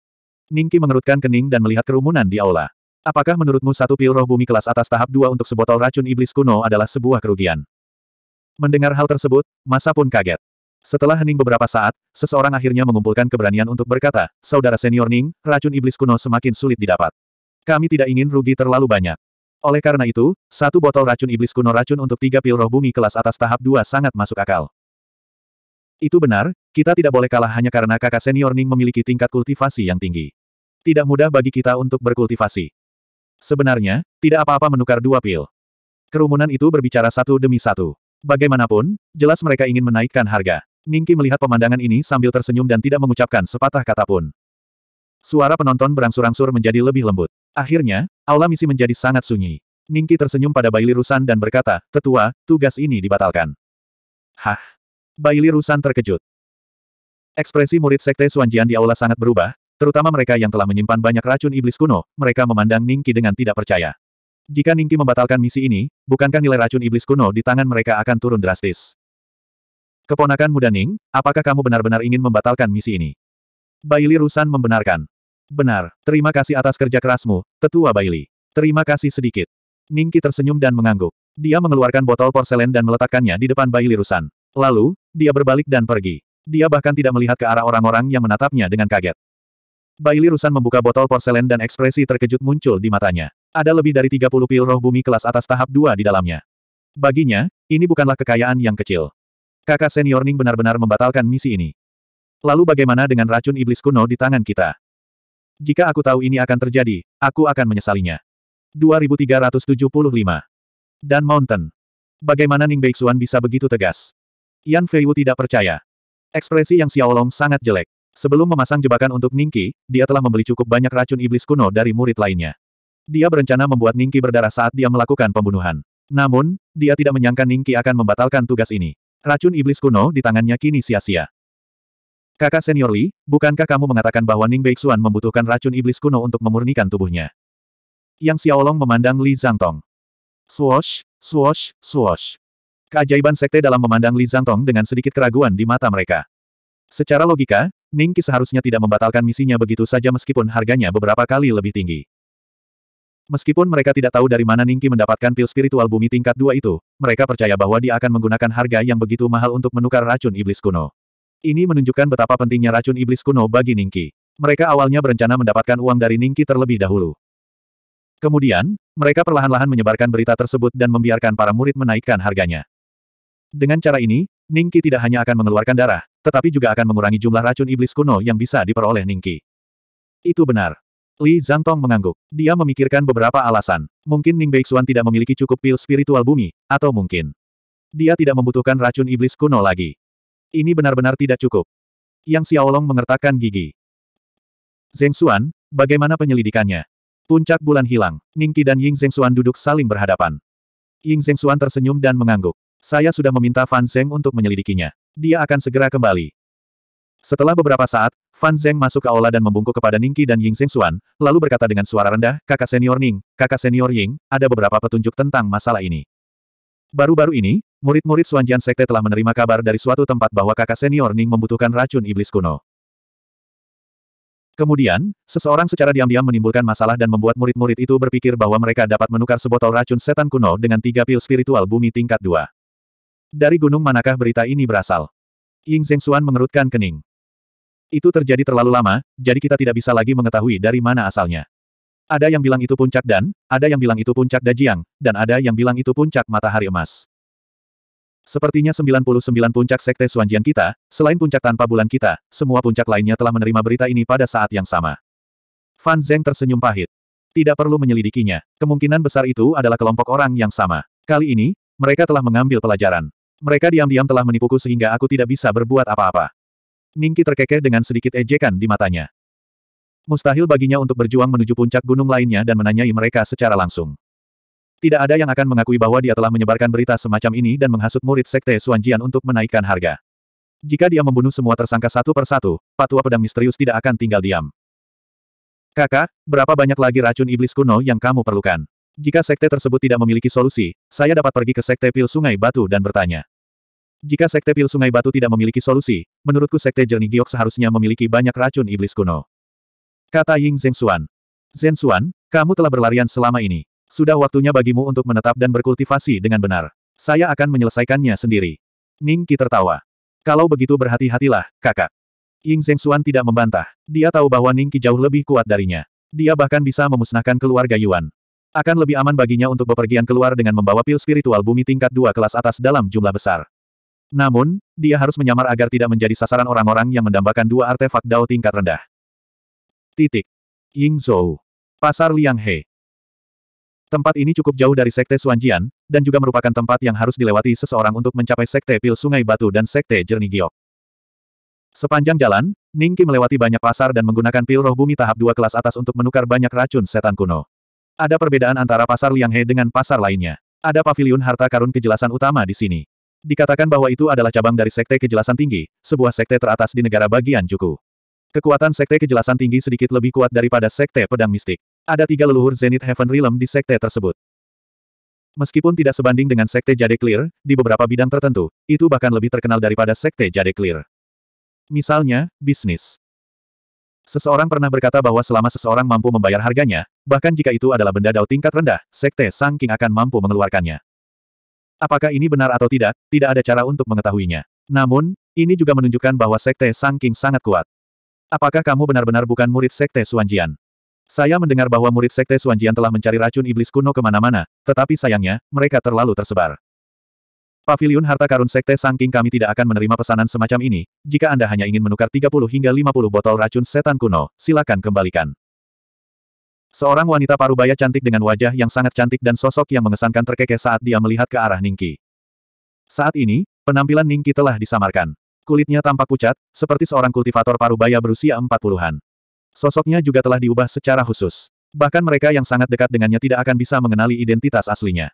Ningki mengerutkan kening dan melihat kerumunan di aula. Apakah menurutmu satu pil roh bumi kelas atas tahap dua untuk sebotol racun iblis kuno adalah sebuah kerugian? Mendengar hal tersebut, masa pun kaget. Setelah hening beberapa saat, seseorang akhirnya mengumpulkan keberanian untuk berkata, Saudara senior Ning, racun iblis kuno semakin sulit didapat. Kami tidak ingin rugi terlalu banyak. Oleh karena itu, satu botol racun iblis kuno racun untuk tiga pil roh bumi kelas atas tahap dua sangat masuk akal. Itu benar, kita tidak boleh kalah hanya karena kakak senior Ning memiliki tingkat kultivasi yang tinggi. Tidak mudah bagi kita untuk berkultivasi. Sebenarnya, tidak apa-apa menukar dua pil. Kerumunan itu berbicara satu demi satu. Bagaimanapun, jelas mereka ingin menaikkan harga. Ningki melihat pemandangan ini sambil tersenyum dan tidak mengucapkan sepatah kata pun. Suara penonton berangsur-angsur menjadi lebih lembut. Akhirnya, aula misi menjadi sangat sunyi. Ningki tersenyum pada Baili Rusan dan berkata, Tetua, tugas ini dibatalkan. Hah? Baili Rusan terkejut. Ekspresi murid Sekte Suanjian di aula sangat berubah, Terutama mereka yang telah menyimpan banyak racun iblis kuno, mereka memandang Ningki dengan tidak percaya. Jika Ningki membatalkan misi ini, bukankah nilai racun iblis kuno di tangan mereka akan turun drastis? Keponakan muda Ning, apakah kamu benar-benar ingin membatalkan misi ini? Baili Rusan membenarkan. Benar, terima kasih atas kerja kerasmu, tetua Baili. Terima kasih sedikit. Ningki tersenyum dan mengangguk. Dia mengeluarkan botol porselen dan meletakkannya di depan Baili Rusan. Lalu, dia berbalik dan pergi. Dia bahkan tidak melihat ke arah orang-orang yang menatapnya dengan kaget. Baili Rusan membuka botol porselen dan ekspresi terkejut muncul di matanya. Ada lebih dari 30 pil roh bumi kelas atas tahap 2 di dalamnya. Baginya, ini bukanlah kekayaan yang kecil. Kakak senior Ning benar-benar membatalkan misi ini. Lalu bagaimana dengan racun iblis kuno di tangan kita? Jika aku tahu ini akan terjadi, aku akan menyesalinya. 2375. Dan Mountain. Bagaimana Ning Beixuan bisa begitu tegas? Yan Feiwu tidak percaya. Ekspresi yang Xiaolong sangat jelek. Sebelum memasang jebakan untuk Ningki, dia telah membeli cukup banyak racun iblis kuno dari murid lainnya. Dia berencana membuat Ningki berdarah saat dia melakukan pembunuhan. Namun, dia tidak menyangka Ningki akan membatalkan tugas ini. Racun iblis kuno di tangannya kini sia-sia. Kakak senior Li, bukankah kamu mengatakan bahwa Ning Beixuan membutuhkan racun iblis kuno untuk memurnikan tubuhnya? Yang Xiaolong memandang Li Zhangtong. Swoosh, swoosh, swoosh. Keajaiban sekte dalam memandang Li Zhangtong dengan sedikit keraguan di mata mereka. Secara logika, Ningki seharusnya tidak membatalkan misinya begitu saja meskipun harganya beberapa kali lebih tinggi. Meskipun mereka tidak tahu dari mana Ningki mendapatkan pil spiritual bumi tingkat dua itu, mereka percaya bahwa dia akan menggunakan harga yang begitu mahal untuk menukar racun iblis kuno. Ini menunjukkan betapa pentingnya racun iblis kuno bagi Ningki. Mereka awalnya berencana mendapatkan uang dari Ningki terlebih dahulu. Kemudian, mereka perlahan-lahan menyebarkan berita tersebut dan membiarkan para murid menaikkan harganya. Dengan cara ini, Ningki tidak hanya akan mengeluarkan darah, tetapi juga akan mengurangi jumlah racun iblis kuno yang bisa diperoleh Ningki. Itu benar. Li Zhangtong mengangguk. Dia memikirkan beberapa alasan. Mungkin Ning Beixuan tidak memiliki cukup pil spiritual bumi, atau mungkin dia tidak membutuhkan racun iblis kuno lagi. Ini benar-benar tidak cukup. Yang Xiaolong mengertakkan gigi. Zeng Xuan, bagaimana penyelidikannya? Puncak bulan hilang, Ningki dan Ying Zeng Xuan duduk saling berhadapan. Ying Zeng Xuan tersenyum dan mengangguk. Saya sudah meminta Fan Zeng untuk menyelidikinya. Dia akan segera kembali. Setelah beberapa saat, Fan Zeng masuk ke aula dan membungkuk kepada Ningqi dan Ying Xuan, lalu berkata dengan suara rendah, kakak senior Ning, kakak senior Ying, ada beberapa petunjuk tentang masalah ini. Baru-baru ini, murid-murid Suanjian Sekte telah menerima kabar dari suatu tempat bahwa kakak senior Ning membutuhkan racun iblis kuno. Kemudian, seseorang secara diam-diam menimbulkan masalah dan membuat murid-murid itu berpikir bahwa mereka dapat menukar sebotol racun setan kuno dengan tiga pil spiritual bumi tingkat dua. Dari gunung manakah berita ini berasal? Ying Xuan mengerutkan kening. Itu terjadi terlalu lama, jadi kita tidak bisa lagi mengetahui dari mana asalnya. Ada yang bilang itu puncak dan, ada yang bilang itu puncak Dajiang, dan ada yang bilang itu puncak matahari emas. Sepertinya 99 puncak sekte Suanjian kita, selain puncak tanpa bulan kita, semua puncak lainnya telah menerima berita ini pada saat yang sama. Fan Zeng tersenyum pahit. Tidak perlu menyelidikinya, kemungkinan besar itu adalah kelompok orang yang sama. Kali ini, mereka telah mengambil pelajaran. Mereka diam-diam telah menipuku sehingga aku tidak bisa berbuat apa-apa. Ningki terkekeh dengan sedikit ejekan di matanya. Mustahil baginya untuk berjuang menuju puncak gunung lainnya dan menanyai mereka secara langsung. Tidak ada yang akan mengakui bahwa dia telah menyebarkan berita semacam ini dan menghasut murid sekte Suanjian untuk menaikkan harga. Jika dia membunuh semua tersangka satu persatu, patua pedang misterius tidak akan tinggal diam. Kakak, berapa banyak lagi racun iblis kuno yang kamu perlukan? Jika sekte tersebut tidak memiliki solusi, saya dapat pergi ke sekte pil Sungai Batu dan bertanya. Jika sekte pil Sungai Batu tidak memiliki solusi, menurutku sekte Jernih Giok seharusnya memiliki banyak racun iblis kuno. Kata Ying Zengxuan. Zengxuan, kamu telah berlarian selama ini. Sudah waktunya bagimu untuk menetap dan berkultivasi dengan benar. Saya akan menyelesaikannya sendiri. Ning Qi tertawa. Kalau begitu berhati-hatilah, kakak. Ying Zengxuan tidak membantah. Dia tahu bahwa Ning Qi jauh lebih kuat darinya. Dia bahkan bisa memusnahkan keluarga Yuan. Akan lebih aman baginya untuk bepergian keluar dengan membawa pil spiritual bumi tingkat dua kelas atas dalam jumlah besar. Namun, dia harus menyamar agar tidak menjadi sasaran orang-orang yang mendambakan dua artefak Dao tingkat rendah. Titik. Ying Zhou. Pasar Liang He. Tempat ini cukup jauh dari Sekte Suanjian, dan juga merupakan tempat yang harus dilewati seseorang untuk mencapai Sekte Pil Sungai Batu dan Sekte Jernih Giok. Sepanjang jalan, Ningki melewati banyak pasar dan menggunakan pil roh bumi tahap dua kelas atas untuk menukar banyak racun setan kuno. Ada perbedaan antara pasar Lianghe dengan pasar lainnya. Ada pavilion harta karun kejelasan utama di sini. Dikatakan bahwa itu adalah cabang dari Sekte Kejelasan Tinggi, sebuah sekte teratas di negara bagian Juku. Kekuatan Sekte Kejelasan Tinggi sedikit lebih kuat daripada Sekte Pedang Mistik. Ada tiga leluhur Zenith Heaven Realm di Sekte tersebut. Meskipun tidak sebanding dengan Sekte Jade Clear, di beberapa bidang tertentu, itu bahkan lebih terkenal daripada Sekte Jade Clear. Misalnya, bisnis. Seseorang pernah berkata bahwa selama seseorang mampu membayar harganya, bahkan jika itu adalah benda dao tingkat rendah, Sekte Sang King akan mampu mengeluarkannya. Apakah ini benar atau tidak, tidak ada cara untuk mengetahuinya. Namun, ini juga menunjukkan bahwa Sekte Sang King sangat kuat. Apakah kamu benar-benar bukan murid Sekte Suanjian? Saya mendengar bahwa murid Sekte Suanjian telah mencari racun iblis kuno kemana-mana, tetapi sayangnya, mereka terlalu tersebar. Pavilion harta karun sekte sangking kami tidak akan menerima pesanan semacam ini. Jika Anda hanya ingin menukar 30 hingga 50 botol racun setan kuno, silakan kembalikan. Seorang wanita parubaya cantik dengan wajah yang sangat cantik dan sosok yang mengesankan terkekeh saat dia melihat ke arah Ningki. Saat ini, penampilan Ningki telah disamarkan. Kulitnya tampak pucat, seperti seorang kultivator parubaya berusia empat puluhan. Sosoknya juga telah diubah secara khusus. Bahkan mereka yang sangat dekat dengannya tidak akan bisa mengenali identitas aslinya.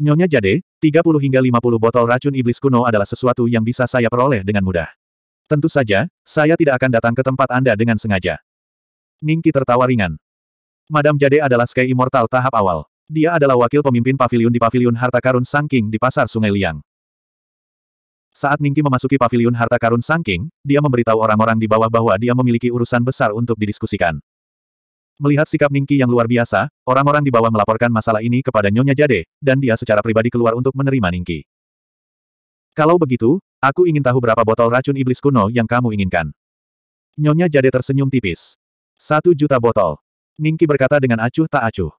Nyonya Jade, 30 hingga 50 botol racun iblis kuno adalah sesuatu yang bisa saya peroleh dengan mudah. Tentu saja, saya tidak akan datang ke tempat Anda dengan sengaja. Ningki tertawa ringan. Madam Jade adalah Sky Immortal tahap awal. Dia adalah wakil pemimpin pavilion di pavilion harta karun Sangking di pasar Sungai Liang. Saat Ningki memasuki pavilion harta karun Sangking, dia memberitahu orang-orang di bawah bahwa dia memiliki urusan besar untuk didiskusikan. Melihat sikap Ningki yang luar biasa, orang-orang di bawah melaporkan masalah ini kepada Nyonya Jade, dan dia secara pribadi keluar untuk menerima Ningki. Kalau begitu, aku ingin tahu berapa botol racun iblis kuno yang kamu inginkan. Nyonya Jade tersenyum tipis. Satu juta botol. Ningki berkata dengan acuh tak acuh.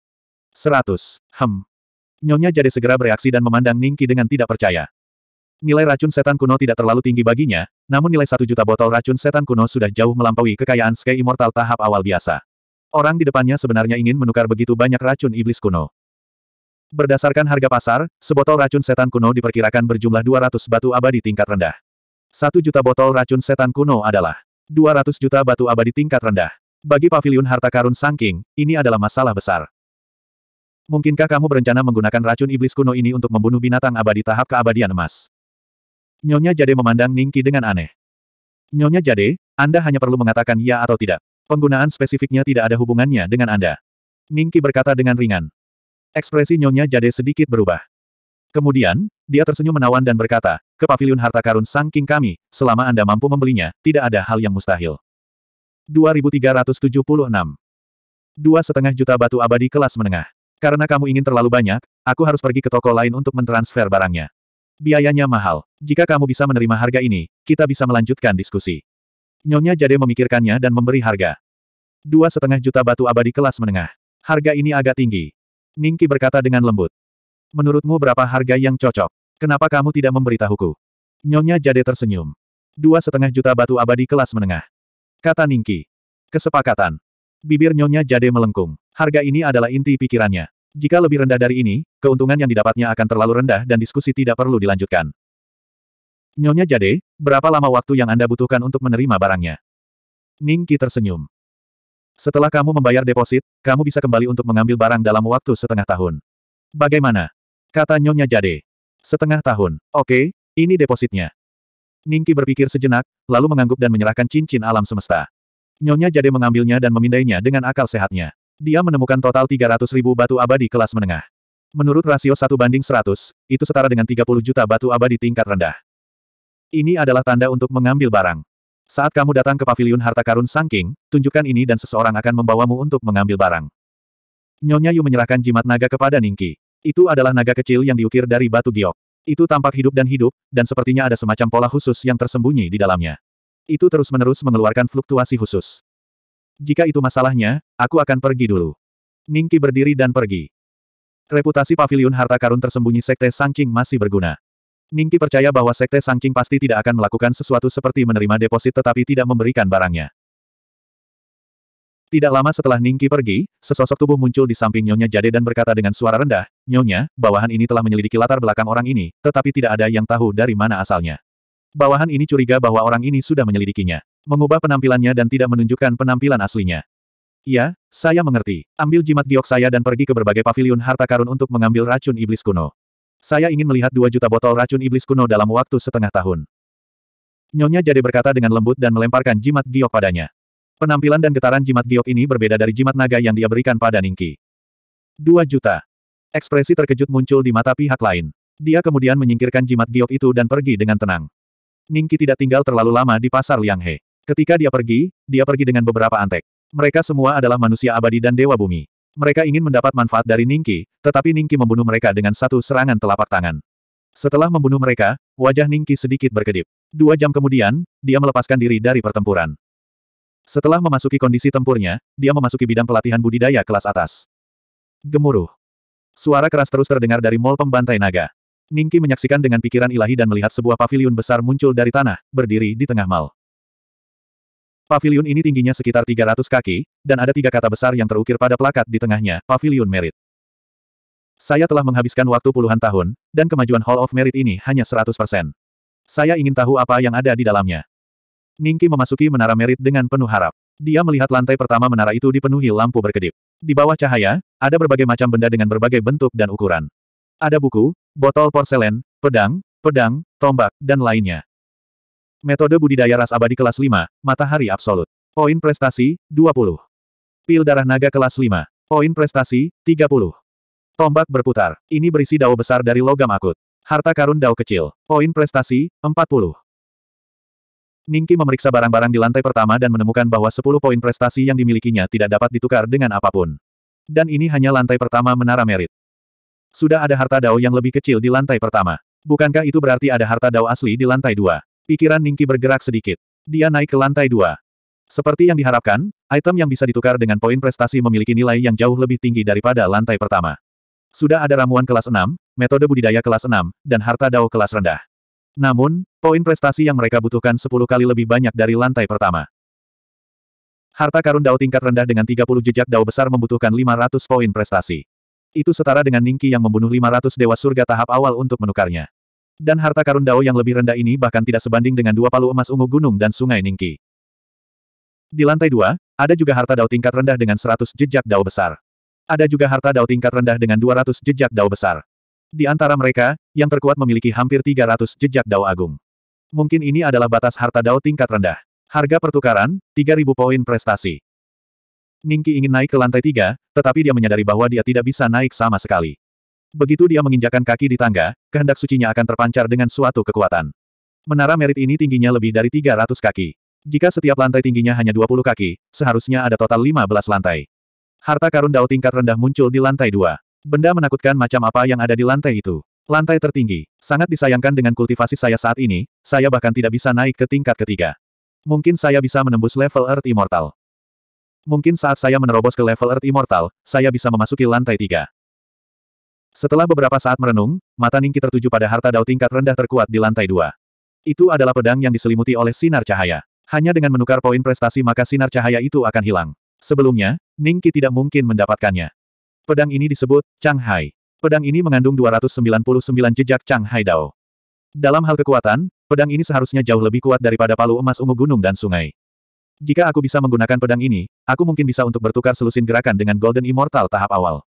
Seratus. Hem. Nyonya Jade segera bereaksi dan memandang Ningki dengan tidak percaya. Nilai racun setan kuno tidak terlalu tinggi baginya, namun nilai satu juta botol racun setan kuno sudah jauh melampaui kekayaan Sky Immortal tahap awal biasa. Orang di depannya sebenarnya ingin menukar begitu banyak racun iblis kuno. Berdasarkan harga pasar, sebotol racun setan kuno diperkirakan berjumlah 200 batu abadi tingkat rendah. Satu juta botol racun setan kuno adalah 200 juta batu abadi tingkat rendah. Bagi pavilion harta karun Sangking, ini adalah masalah besar. Mungkinkah kamu berencana menggunakan racun iblis kuno ini untuk membunuh binatang abadi tahap keabadian emas? Nyonya Jade memandang Ningki dengan aneh. Nyonya Jade, Anda hanya perlu mengatakan ya atau tidak. Penggunaan spesifiknya tidak ada hubungannya dengan Anda. Ningki berkata dengan ringan. Ekspresi Nyonya Jade sedikit berubah. Kemudian, dia tersenyum menawan dan berkata, ke pavilion harta karun Sang King kami, selama Anda mampu membelinya, tidak ada hal yang mustahil. 2376 Dua setengah juta batu abadi kelas menengah. Karena kamu ingin terlalu banyak, aku harus pergi ke toko lain untuk mentransfer barangnya. Biayanya mahal. Jika kamu bisa menerima harga ini, kita bisa melanjutkan diskusi. Nyonya Jade memikirkannya dan memberi harga. Dua setengah juta batu abadi kelas menengah. Harga ini agak tinggi. Ningki berkata dengan lembut. Menurutmu berapa harga yang cocok? Kenapa kamu tidak memberitahuku? Nyonya Jade tersenyum. Dua setengah juta batu abadi kelas menengah. Kata Ningki. Kesepakatan. Bibir Nyonya Jade melengkung. Harga ini adalah inti pikirannya. Jika lebih rendah dari ini, keuntungan yang didapatnya akan terlalu rendah dan diskusi tidak perlu dilanjutkan. Nyonya Jade, berapa lama waktu yang Anda butuhkan untuk menerima barangnya? Ning tersenyum. Setelah kamu membayar deposit, kamu bisa kembali untuk mengambil barang dalam waktu setengah tahun. Bagaimana? Kata Nyonya Jade. Setengah tahun, oke, ini depositnya. Ning berpikir sejenak, lalu mengangguk dan menyerahkan cincin alam semesta. Nyonya Jade mengambilnya dan memindainya dengan akal sehatnya. Dia menemukan total 300 ribu batu abadi kelas menengah. Menurut rasio satu banding 100, itu setara dengan 30 juta batu abadi tingkat rendah. Ini adalah tanda untuk mengambil barang. Saat kamu datang ke paviliun harta karun Sangking, tunjukkan ini dan seseorang akan membawamu untuk mengambil barang. Nyonya Yu menyerahkan jimat naga kepada Ningki. Itu adalah naga kecil yang diukir dari batu giok. Itu tampak hidup dan hidup, dan sepertinya ada semacam pola khusus yang tersembunyi di dalamnya. Itu terus-menerus mengeluarkan fluktuasi khusus. Jika itu masalahnya, aku akan pergi dulu. Ningki berdiri dan pergi. Reputasi paviliun harta karun tersembunyi Sekte Sangking masih berguna. Ningki percaya bahwa Sekte Sangqing pasti tidak akan melakukan sesuatu seperti menerima deposit tetapi tidak memberikan barangnya. Tidak lama setelah Ningki pergi, sesosok tubuh muncul di samping Nyonya Jade dan berkata dengan suara rendah, Nyonya, bawahan ini telah menyelidiki latar belakang orang ini, tetapi tidak ada yang tahu dari mana asalnya. Bawahan ini curiga bahwa orang ini sudah menyelidikinya. Mengubah penampilannya dan tidak menunjukkan penampilan aslinya. Ya, saya mengerti. Ambil jimat giok saya dan pergi ke berbagai paviliun harta karun untuk mengambil racun iblis kuno. Saya ingin melihat dua juta botol racun iblis kuno dalam waktu setengah tahun. Nyonya Jade berkata dengan lembut dan melemparkan jimat giok padanya. Penampilan dan getaran jimat giok ini berbeda dari jimat naga yang dia berikan pada Ningki. Dua juta. Ekspresi terkejut muncul di mata pihak lain. Dia kemudian menyingkirkan jimat giok itu dan pergi dengan tenang. Ningki tidak tinggal terlalu lama di pasar Lianghe. Ketika dia pergi, dia pergi dengan beberapa antek. Mereka semua adalah manusia abadi dan dewa bumi. Mereka ingin mendapat manfaat dari Ningki, tetapi Ningki membunuh mereka dengan satu serangan telapak tangan. Setelah membunuh mereka, wajah Ningki sedikit berkedip. Dua jam kemudian, dia melepaskan diri dari pertempuran. Setelah memasuki kondisi tempurnya, dia memasuki bidang pelatihan budidaya kelas atas. Gemuruh. Suara keras terus terdengar dari mall pembantai naga. Ningki menyaksikan dengan pikiran ilahi dan melihat sebuah pavilion besar muncul dari tanah, berdiri di tengah mal. Pavilion ini tingginya sekitar 300 kaki, dan ada tiga kata besar yang terukir pada plakat di tengahnya, Pavilion Merit. Saya telah menghabiskan waktu puluhan tahun, dan kemajuan Hall of Merit ini hanya 100%. Saya ingin tahu apa yang ada di dalamnya. Ningki memasuki menara merit dengan penuh harap. Dia melihat lantai pertama menara itu dipenuhi lampu berkedip. Di bawah cahaya, ada berbagai macam benda dengan berbagai bentuk dan ukuran. Ada buku, botol porselen, pedang, pedang, tombak, dan lainnya. Metode budidaya ras abadi kelas 5, matahari absolut. Poin prestasi, 20. Pil darah naga kelas 5. Poin prestasi, 30. Tombak berputar. Ini berisi dao besar dari logam akut. Harta karun dao kecil. Poin prestasi, 40. Ningki memeriksa barang-barang di lantai pertama dan menemukan bahwa 10 poin prestasi yang dimilikinya tidak dapat ditukar dengan apapun. Dan ini hanya lantai pertama menara merit. Sudah ada harta dao yang lebih kecil di lantai pertama. Bukankah itu berarti ada harta dao asli di lantai dua? Pikiran Ningki bergerak sedikit. Dia naik ke lantai dua. Seperti yang diharapkan, item yang bisa ditukar dengan poin prestasi memiliki nilai yang jauh lebih tinggi daripada lantai pertama. Sudah ada ramuan kelas 6, metode budidaya kelas 6, dan harta dao kelas rendah. Namun, poin prestasi yang mereka butuhkan 10 kali lebih banyak dari lantai pertama. Harta karun dao tingkat rendah dengan 30 jejak dao besar membutuhkan 500 poin prestasi. Itu setara dengan Ningki yang membunuh 500 dewa surga tahap awal untuk menukarnya. Dan harta karun Dao yang lebih rendah ini bahkan tidak sebanding dengan dua palu emas ungu gunung dan sungai Ningki. Di lantai dua, ada juga harta Dao tingkat rendah dengan 100 jejak Dao besar. Ada juga harta Dao tingkat rendah dengan 200 jejak Dao besar. Di antara mereka, yang terkuat memiliki hampir 300 jejak Dao agung. Mungkin ini adalah batas harta Dao tingkat rendah. Harga pertukaran, 3.000 poin prestasi. Ningki ingin naik ke lantai tiga, tetapi dia menyadari bahwa dia tidak bisa naik sama sekali. Begitu dia menginjakan kaki di tangga, kehendak sucinya akan terpancar dengan suatu kekuatan. Menara merit ini tingginya lebih dari 300 kaki. Jika setiap lantai tingginya hanya 20 kaki, seharusnya ada total 15 lantai. Harta karun Dao tingkat rendah muncul di lantai dua. Benda menakutkan macam apa yang ada di lantai itu. Lantai tertinggi. Sangat disayangkan dengan kultivasi saya saat ini, saya bahkan tidak bisa naik ke tingkat ketiga. Mungkin saya bisa menembus level Earth Immortal. Mungkin saat saya menerobos ke level Earth Immortal, saya bisa memasuki lantai tiga. Setelah beberapa saat merenung, mata Ningki tertuju pada harta dao tingkat rendah terkuat di lantai dua. Itu adalah pedang yang diselimuti oleh sinar cahaya. Hanya dengan menukar poin prestasi maka sinar cahaya itu akan hilang. Sebelumnya, Ningki tidak mungkin mendapatkannya. Pedang ini disebut Chang Hai. Pedang ini mengandung 299 jejak Chang Hai Dao. Dalam hal kekuatan, pedang ini seharusnya jauh lebih kuat daripada palu emas ungu gunung dan sungai. Jika aku bisa menggunakan pedang ini, aku mungkin bisa untuk bertukar selusin gerakan dengan Golden Immortal tahap awal.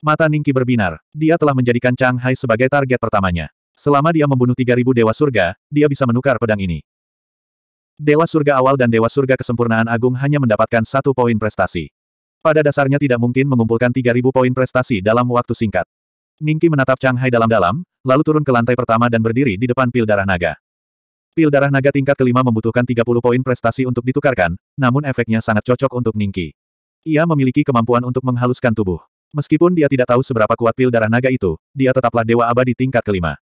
Mata Ningki berbinar. Dia telah menjadikan Chang Hai sebagai target pertamanya. Selama dia membunuh 3000 Dewa Surga, dia bisa menukar pedang ini. Dewa Surga awal dan Dewa Surga kesempurnaan agung hanya mendapatkan satu poin prestasi. Pada dasarnya tidak mungkin mengumpulkan 3000 poin prestasi dalam waktu singkat. Ningki menatap Chang Hai dalam-dalam, lalu turun ke lantai pertama dan berdiri di depan pil darah naga. Pil darah naga tingkat kelima membutuhkan 30 poin prestasi untuk ditukarkan, namun efeknya sangat cocok untuk Ningki. Ia memiliki kemampuan untuk menghaluskan tubuh. Meskipun dia tidak tahu seberapa kuat pil darah naga itu, dia tetaplah dewa abadi tingkat kelima.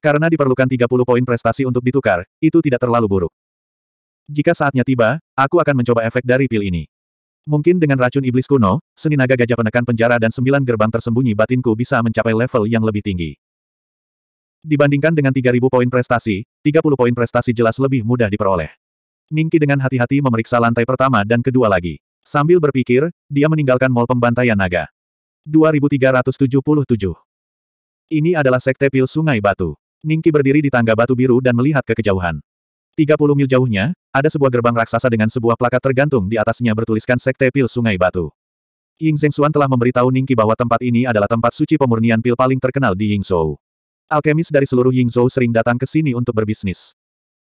Karena diperlukan 30 poin prestasi untuk ditukar, itu tidak terlalu buruk. Jika saatnya tiba, aku akan mencoba efek dari pil ini. Mungkin dengan racun iblis kuno, seni naga gajah penekan penjara dan sembilan gerbang tersembunyi batinku bisa mencapai level yang lebih tinggi. Dibandingkan dengan 3000 poin prestasi, 30 poin prestasi jelas lebih mudah diperoleh. Ningki dengan hati-hati memeriksa lantai pertama dan kedua lagi. Sambil berpikir, dia meninggalkan mall pembantaian naga. 2377 Ini adalah sekte pil sungai batu. Ningki berdiri di tangga batu biru dan melihat ke kejauhan. 30 mil jauhnya, ada sebuah gerbang raksasa dengan sebuah plakat tergantung di atasnya bertuliskan sekte pil sungai batu. Ying Zhengxuan telah memberitahu Ningki bahwa tempat ini adalah tempat suci pemurnian pil paling terkenal di Yingzhou. Alkemis dari seluruh Yingzhou sering datang ke sini untuk berbisnis.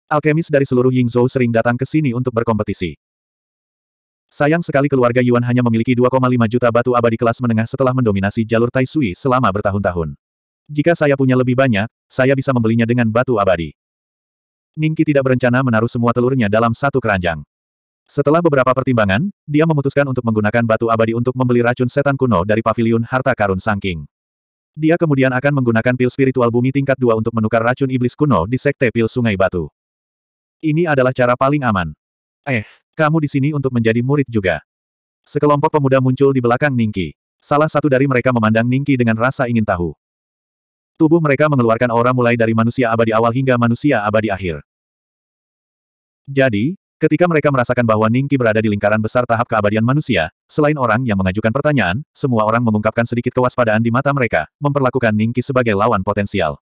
Alkemis dari seluruh Yingzhou sering datang ke sini untuk berkompetisi. Sayang sekali keluarga Yuan hanya memiliki 2,5 juta batu abadi kelas menengah setelah mendominasi jalur Tai Sui selama bertahun-tahun. Jika saya punya lebih banyak, saya bisa membelinya dengan batu abadi. Ningki tidak berencana menaruh semua telurnya dalam satu keranjang. Setelah beberapa pertimbangan, dia memutuskan untuk menggunakan batu abadi untuk membeli racun setan kuno dari paviliun harta karun Sangking. Dia kemudian akan menggunakan pil spiritual bumi tingkat 2 untuk menukar racun iblis kuno di sekte pil sungai batu. Ini adalah cara paling aman. Eh, kamu di sini untuk menjadi murid juga. Sekelompok pemuda muncul di belakang Ningki. Salah satu dari mereka memandang Ningki dengan rasa ingin tahu. Tubuh mereka mengeluarkan aura mulai dari manusia abadi awal hingga manusia abadi akhir. Jadi, ketika mereka merasakan bahwa Ningki berada di lingkaran besar tahap keabadian manusia, selain orang yang mengajukan pertanyaan, semua orang mengungkapkan sedikit kewaspadaan di mata mereka, memperlakukan Ningki sebagai lawan potensial.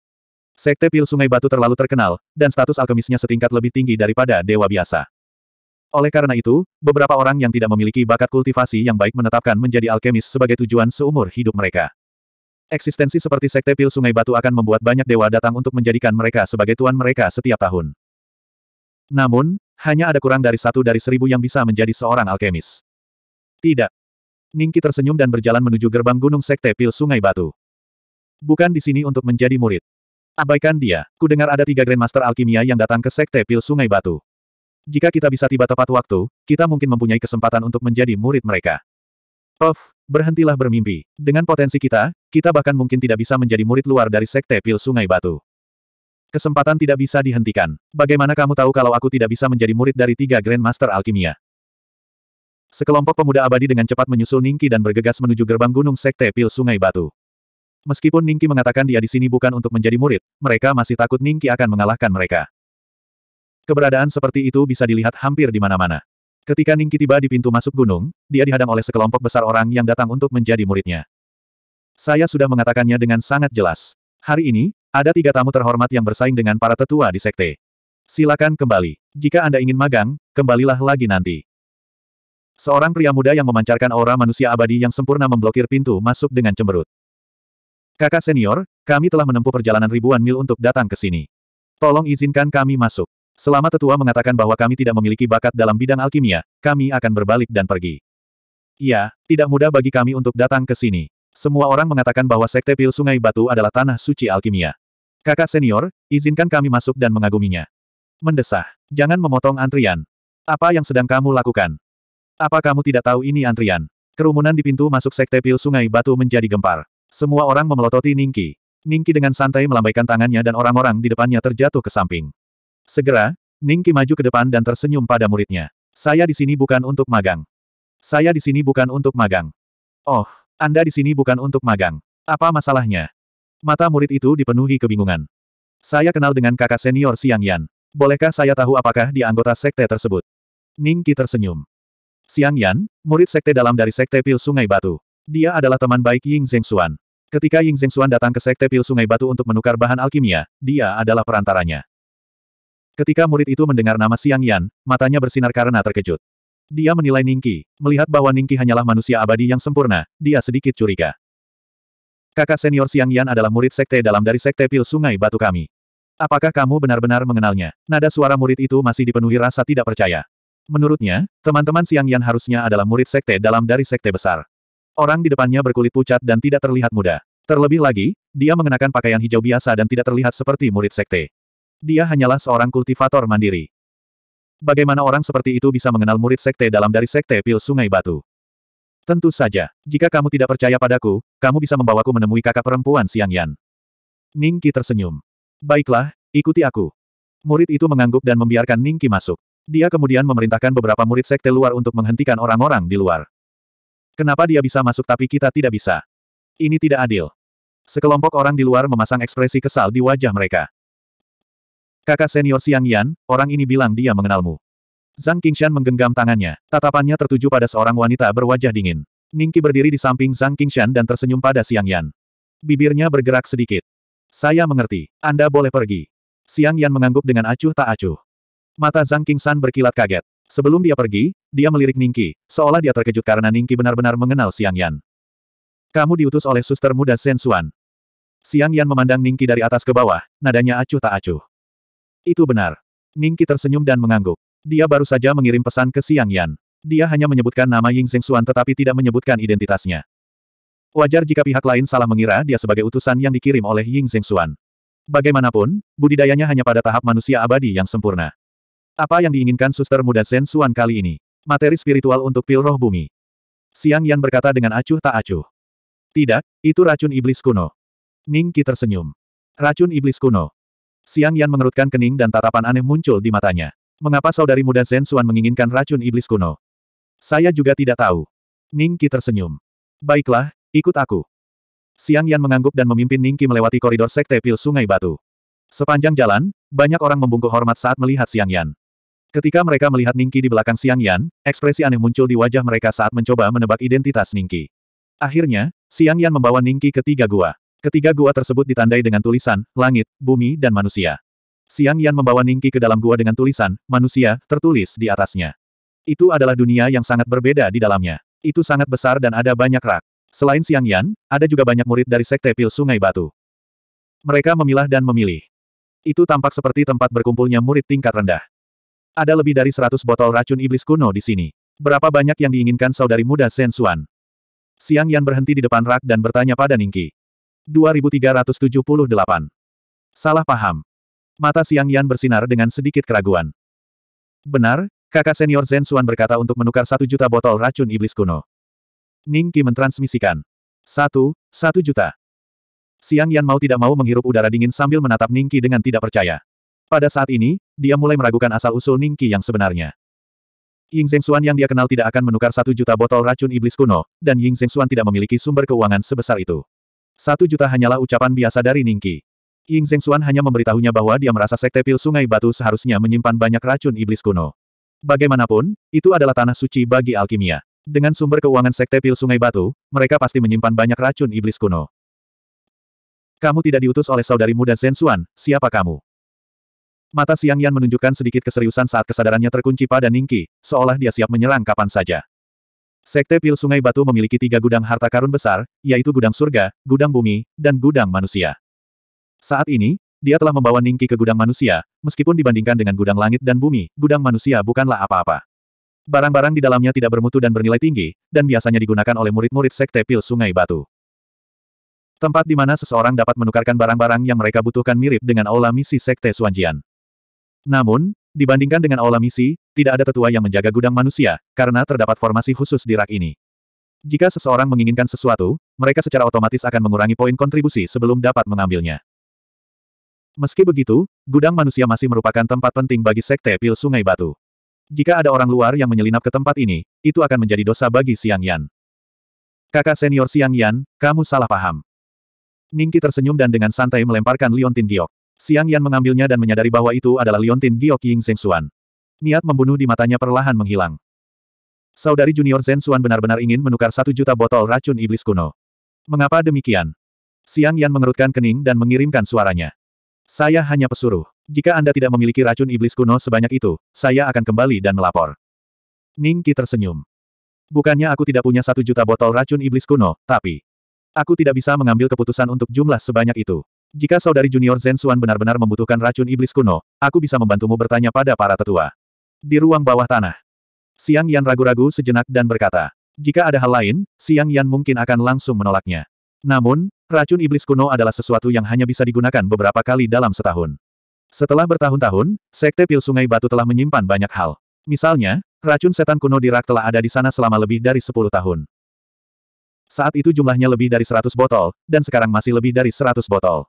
Sekte Pil Sungai Batu terlalu terkenal, dan status alkemisnya setingkat lebih tinggi daripada dewa biasa. Oleh karena itu, beberapa orang yang tidak memiliki bakat kultivasi yang baik menetapkan menjadi alkemis sebagai tujuan seumur hidup mereka. Eksistensi seperti sekte pil sungai batu akan membuat banyak dewa datang untuk menjadikan mereka sebagai tuan mereka setiap tahun. Namun, hanya ada kurang dari satu dari seribu yang bisa menjadi seorang alkemis. Tidak. Ningki tersenyum dan berjalan menuju gerbang gunung sekte pil sungai batu. Bukan di sini untuk menjadi murid. Abaikan dia, ku dengar ada tiga Grandmaster Alkimia yang datang ke sekte pil sungai batu. Jika kita bisa tiba tepat waktu, kita mungkin mempunyai kesempatan untuk menjadi murid mereka. Of, berhentilah bermimpi. Dengan potensi kita, kita bahkan mungkin tidak bisa menjadi murid luar dari Sekte Pil Sungai Batu. Kesempatan tidak bisa dihentikan. Bagaimana kamu tahu kalau aku tidak bisa menjadi murid dari tiga Grandmaster Alkimia? Sekelompok pemuda abadi dengan cepat menyusul Ningki dan bergegas menuju gerbang gunung Sekte Pil Sungai Batu. Meskipun Ningki mengatakan dia di sini bukan untuk menjadi murid, mereka masih takut Ningki akan mengalahkan mereka. Keberadaan seperti itu bisa dilihat hampir di mana-mana. Ketika Ningki tiba di pintu masuk gunung, dia dihadang oleh sekelompok besar orang yang datang untuk menjadi muridnya. Saya sudah mengatakannya dengan sangat jelas. Hari ini, ada tiga tamu terhormat yang bersaing dengan para tetua di sekte. Silakan kembali. Jika Anda ingin magang, kembalilah lagi nanti. Seorang pria muda yang memancarkan aura manusia abadi yang sempurna memblokir pintu masuk dengan cemberut. Kakak senior, kami telah menempuh perjalanan ribuan mil untuk datang ke sini. Tolong izinkan kami masuk. Selama tetua mengatakan bahwa kami tidak memiliki bakat dalam bidang alkimia, kami akan berbalik dan pergi. Ya, tidak mudah bagi kami untuk datang ke sini. Semua orang mengatakan bahwa Sekte Pil Sungai Batu adalah tanah suci alkimia. Kakak senior, izinkan kami masuk dan mengaguminya. Mendesah. Jangan memotong antrian. Apa yang sedang kamu lakukan? Apa kamu tidak tahu ini antrian? Kerumunan di pintu masuk Sekte Pil Sungai Batu menjadi gempar. Semua orang memelototi Ningki. Ningki dengan santai melambaikan tangannya dan orang-orang di depannya terjatuh ke samping. Segera, Ningki maju ke depan dan tersenyum pada muridnya. Saya di sini bukan untuk magang. Saya di sini bukan untuk magang. Oh, Anda di sini bukan untuk magang. Apa masalahnya? Mata murid itu dipenuhi kebingungan. Saya kenal dengan kakak senior Siang Yan. Bolehkah saya tahu apakah di anggota sekte tersebut? Ningki tersenyum. Siang Yan, murid sekte dalam dari sekte Pil Sungai Batu. Dia adalah teman baik Ying Zhengxuan. Ketika Ying Zhengxuan datang ke sekte Pil Sungai Batu untuk menukar bahan alkimia, dia adalah perantaranya. Ketika murid itu mendengar nama Siang Yan, matanya bersinar karena terkejut. Dia menilai Ningki, melihat bahwa Ningki hanyalah manusia abadi yang sempurna, dia sedikit curiga. Kakak senior Siang Yan adalah murid sekte dalam dari sekte pil sungai batu kami. Apakah kamu benar-benar mengenalnya? Nada suara murid itu masih dipenuhi rasa tidak percaya. Menurutnya, teman-teman Siang Yan harusnya adalah murid sekte dalam dari sekte besar. Orang di depannya berkulit pucat dan tidak terlihat muda. Terlebih lagi, dia mengenakan pakaian hijau biasa dan tidak terlihat seperti murid sekte. Dia hanyalah seorang kultivator mandiri. Bagaimana orang seperti itu bisa mengenal murid sekte dalam dari sekte pil Sungai Batu? Tentu saja, jika kamu tidak percaya padaku, kamu bisa membawaku menemui kakak perempuan Siang Yan. Qi tersenyum. Baiklah, ikuti aku. Murid itu mengangguk dan membiarkan Ning Qi masuk. Dia kemudian memerintahkan beberapa murid sekte luar untuk menghentikan orang-orang di luar. Kenapa dia bisa masuk tapi kita tidak bisa? Ini tidak adil. Sekelompok orang di luar memasang ekspresi kesal di wajah mereka. Kakak senior Xiang Yan, orang ini bilang dia mengenalmu. Zhang Qingshan menggenggam tangannya, tatapannya tertuju pada seorang wanita berwajah dingin. Ningki berdiri di samping Zhang Qingshan dan tersenyum pada Xiang Yan. Bibirnya bergerak sedikit. Saya mengerti, Anda boleh pergi. Xiang Yan mengangguk dengan acuh tak acuh. Mata Zhang Qingshan berkilat kaget. Sebelum dia pergi, dia melirik Ningki, seolah dia terkejut karena Ningki benar-benar mengenal Xiang Yan. Kamu diutus oleh suster muda Sen Xuan. Xiang Yan memandang Ningki dari atas ke bawah, nadanya acuh tak acuh. Itu benar. Ningki tersenyum dan mengangguk. Dia baru saja mengirim pesan ke Siang Yan. Dia hanya menyebutkan nama Ying Xuan tetapi tidak menyebutkan identitasnya. Wajar jika pihak lain salah mengira dia sebagai utusan yang dikirim oleh Ying Xuan. Bagaimanapun, budidayanya hanya pada tahap manusia abadi yang sempurna. Apa yang diinginkan suster muda Zen Xuan kali ini? Materi spiritual untuk pil roh bumi. Siang Yan berkata dengan acuh tak acuh. Tidak, itu racun iblis kuno. Ning tersenyum. Racun iblis kuno. Siang Yan mengerutkan kening dan tatapan aneh muncul di matanya. Mengapa saudari muda Zen Xuan menginginkan racun iblis kuno? Saya juga tidak tahu. Ning Qi tersenyum. Baiklah, ikut aku. Siang Yan mengangguk dan memimpin Ning Qi melewati koridor sekte pil Sungai Batu. Sepanjang jalan, banyak orang membungkuk hormat saat melihat Siang Yan. Ketika mereka melihat Ning Qi di belakang Siang Yan, ekspresi aneh muncul di wajah mereka saat mencoba menebak identitas Ning Qi. Akhirnya, Siang Yan membawa Ning Qi ke tiga gua. Ketiga gua tersebut ditandai dengan tulisan, langit, bumi dan manusia. Siang Yan membawa Ningki ke dalam gua dengan tulisan, manusia, tertulis di atasnya. Itu adalah dunia yang sangat berbeda di dalamnya. Itu sangat besar dan ada banyak rak. Selain Siang Yan, ada juga banyak murid dari Sekte Pil Sungai Batu. Mereka memilah dan memilih. Itu tampak seperti tempat berkumpulnya murid tingkat rendah. Ada lebih dari 100 botol racun iblis kuno di sini. Berapa banyak yang diinginkan saudari muda Sen Xuan? Siang Yan berhenti di depan rak dan bertanya pada Ningki. 2378. Salah paham. Mata Siang Yan bersinar dengan sedikit keraguan. Benar, kakak senior Zen Xuan berkata untuk menukar satu juta botol racun iblis kuno. Ning Qi mentransmisikan. Satu, satu juta. Siang Yan mau tidak mau menghirup udara dingin sambil menatap Ning Qi dengan tidak percaya. Pada saat ini, dia mulai meragukan asal-usul Ning Qi yang sebenarnya. Ying Zeng Xuan yang dia kenal tidak akan menukar satu juta botol racun iblis kuno, dan Ying Zeng Xuan tidak memiliki sumber keuangan sebesar itu. Satu juta hanyalah ucapan biasa dari Ningki. Ying Zhengxuan hanya memberitahunya bahwa dia merasa sekte pil sungai batu seharusnya menyimpan banyak racun iblis kuno. Bagaimanapun, itu adalah tanah suci bagi alkimia. Dengan sumber keuangan sekte pil sungai batu, mereka pasti menyimpan banyak racun iblis kuno. Kamu tidak diutus oleh saudari muda Zhengxuan, siapa kamu? Mata Siang Yan menunjukkan sedikit keseriusan saat kesadarannya terkunci pada Ningki, seolah dia siap menyerang kapan saja. Sekte Pil Sungai Batu memiliki tiga gudang harta karun besar, yaitu gudang surga, gudang bumi, dan gudang manusia. Saat ini, dia telah membawa Ningki ke gudang manusia, meskipun dibandingkan dengan gudang langit dan bumi, gudang manusia bukanlah apa-apa. Barang-barang di dalamnya tidak bermutu dan bernilai tinggi, dan biasanya digunakan oleh murid-murid Sekte Pil Sungai Batu. Tempat di mana seseorang dapat menukarkan barang-barang yang mereka butuhkan mirip dengan aula misi Sekte Suanjian. Namun, Dibandingkan dengan aula misi, tidak ada tetua yang menjaga gudang manusia, karena terdapat formasi khusus di rak ini. Jika seseorang menginginkan sesuatu, mereka secara otomatis akan mengurangi poin kontribusi sebelum dapat mengambilnya. Meski begitu, gudang manusia masih merupakan tempat penting bagi sekte pil Sungai Batu. Jika ada orang luar yang menyelinap ke tempat ini, itu akan menjadi dosa bagi Siang Yan. Kakak senior Siang Yan, kamu salah paham. Ningki tersenyum dan dengan santai melemparkan Liontin Giok. Siang Yan mengambilnya dan menyadari bahwa itu adalah liontin Gio King Suan. Niat membunuh di matanya perlahan menghilang. Saudari junior Suan benar-benar ingin menukar satu juta botol racun iblis kuno. Mengapa demikian? Siang Yan mengerutkan kening dan mengirimkan suaranya. Saya hanya pesuruh. Jika Anda tidak memiliki racun iblis kuno sebanyak itu, saya akan kembali dan melapor. Ning Qi tersenyum. Bukannya aku tidak punya satu juta botol racun iblis kuno, tapi... Aku tidak bisa mengambil keputusan untuk jumlah sebanyak itu. Jika saudari junior Zen Suan benar-benar membutuhkan racun iblis kuno, aku bisa membantumu bertanya pada para tetua. Di ruang bawah tanah. Siang Yan ragu-ragu sejenak dan berkata, jika ada hal lain, Siang Yan mungkin akan langsung menolaknya. Namun, racun iblis kuno adalah sesuatu yang hanya bisa digunakan beberapa kali dalam setahun. Setelah bertahun-tahun, Sekte Pil Sungai Batu telah menyimpan banyak hal. Misalnya, racun setan kuno di rak telah ada di sana selama lebih dari 10 tahun. Saat itu jumlahnya lebih dari 100 botol, dan sekarang masih lebih dari 100 botol.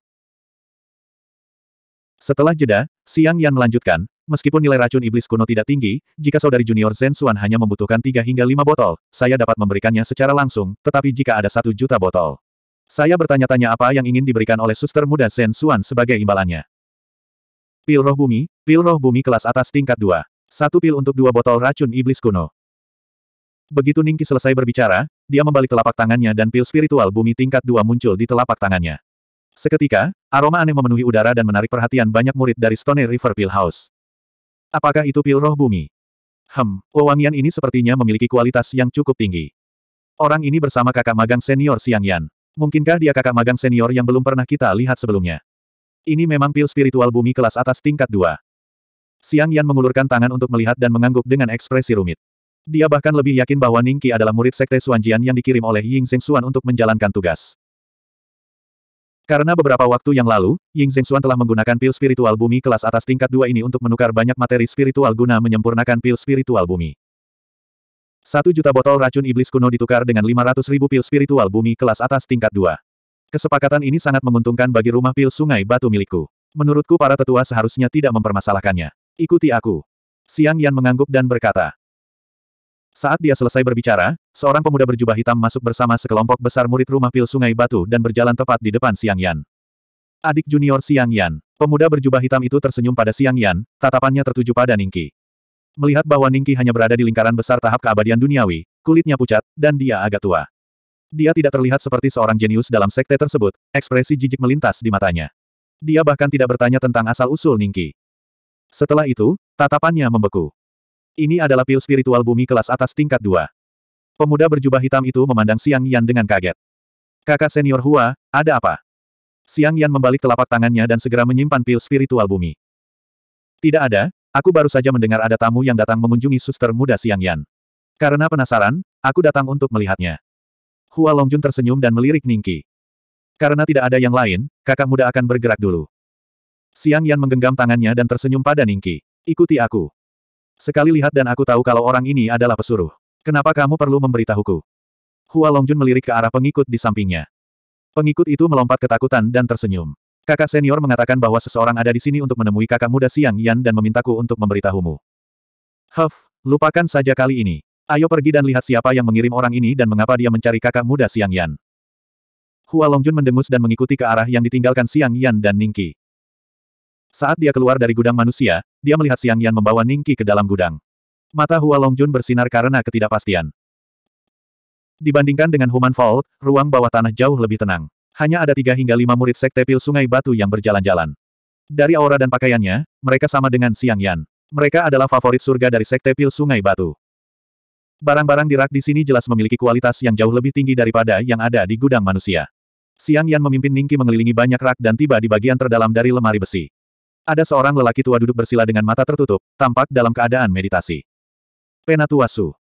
Setelah jeda, Siang Yan melanjutkan, meskipun nilai racun iblis kuno tidak tinggi, jika saudari junior Zen Suan hanya membutuhkan 3 hingga 5 botol, saya dapat memberikannya secara langsung, tetapi jika ada 1 juta botol. Saya bertanya-tanya apa yang ingin diberikan oleh suster muda Zen Suan sebagai imbalannya. Pil roh bumi, pil roh bumi kelas atas tingkat 2. Satu pil untuk dua botol racun iblis kuno. Begitu Ningki selesai berbicara, dia membalik telapak tangannya dan pil spiritual bumi tingkat 2 muncul di telapak tangannya. Seketika, aroma aneh memenuhi udara dan menarik perhatian banyak murid dari Stone River Pill House. Apakah itu pil roh bumi? Hem, wewangian ini sepertinya memiliki kualitas yang cukup tinggi. Orang ini bersama kakak magang senior Xiang Yan. Mungkinkah dia kakak magang senior yang belum pernah kita lihat sebelumnya? Ini memang pil spiritual bumi kelas atas tingkat 2. Xiang Yan mengulurkan tangan untuk melihat dan mengangguk dengan ekspresi rumit. Dia bahkan lebih yakin bahwa Ningqi adalah murid sekte Suanjian yang dikirim oleh Ying Xing Xuan untuk menjalankan tugas. Karena beberapa waktu yang lalu, Ying Zhengxuan telah menggunakan pil spiritual bumi kelas atas tingkat dua ini untuk menukar banyak materi spiritual guna menyempurnakan pil spiritual bumi. Satu juta botol racun iblis kuno ditukar dengan 500 ribu pil spiritual bumi kelas atas tingkat dua. Kesepakatan ini sangat menguntungkan bagi rumah pil sungai batu milikku. Menurutku para tetua seharusnya tidak mempermasalahkannya. Ikuti aku. Siang Yan mengangguk dan berkata, saat dia selesai berbicara, seorang pemuda berjubah hitam masuk bersama sekelompok besar murid rumah pil Sungai Batu dan berjalan tepat di depan Siang Yan. Adik junior Siang Yan, pemuda berjubah hitam itu tersenyum pada Siang Yan, tatapannya tertuju pada Ningki. Melihat bahwa Ningki hanya berada di lingkaran besar tahap keabadian duniawi, kulitnya pucat, dan dia agak tua. Dia tidak terlihat seperti seorang jenius dalam sekte tersebut, ekspresi jijik melintas di matanya. Dia bahkan tidak bertanya tentang asal-usul Ningki. Setelah itu, tatapannya membeku. Ini adalah pil spiritual bumi kelas atas tingkat dua. Pemuda berjubah hitam itu memandang Siang Yan dengan kaget. Kakak senior Hua, ada apa? Siang Yan membalik telapak tangannya dan segera menyimpan pil spiritual bumi. Tidak ada, aku baru saja mendengar ada tamu yang datang mengunjungi suster muda Siang Yan. Karena penasaran, aku datang untuk melihatnya. Hua Longjun tersenyum dan melirik Ningki. Karena tidak ada yang lain, kakak muda akan bergerak dulu. Siang Yan menggenggam tangannya dan tersenyum pada Ningki. Ikuti aku. Sekali lihat dan aku tahu kalau orang ini adalah pesuruh. Kenapa kamu perlu memberitahuku? Hua Longjun melirik ke arah pengikut di sampingnya. Pengikut itu melompat ketakutan dan tersenyum. Kakak senior mengatakan bahwa seseorang ada di sini untuk menemui kakak muda Siang Yan dan memintaku untuk memberitahumu. Huff, lupakan saja kali ini. Ayo pergi dan lihat siapa yang mengirim orang ini dan mengapa dia mencari kakak muda Siang Yan. Hua Longjun mendengus dan mengikuti ke arah yang ditinggalkan Siang Yan dan Ningki. Saat dia keluar dari gudang manusia, dia melihat Siang Yan membawa Ningqi ke dalam gudang. Mata Hua Longjun bersinar karena ketidakpastian. Dibandingkan dengan Human Vault, ruang bawah tanah jauh lebih tenang. Hanya ada tiga hingga lima murid sekte pil sungai batu yang berjalan-jalan. Dari aura dan pakaiannya, mereka sama dengan Siang Yan. Mereka adalah favorit surga dari sekte pil sungai batu. Barang-barang di rak di sini jelas memiliki kualitas yang jauh lebih tinggi daripada yang ada di gudang manusia. Siang Yan memimpin Ningki mengelilingi banyak rak dan tiba di bagian terdalam dari lemari besi. Ada seorang lelaki tua duduk bersila dengan mata tertutup, tampak dalam keadaan meditasi. Su.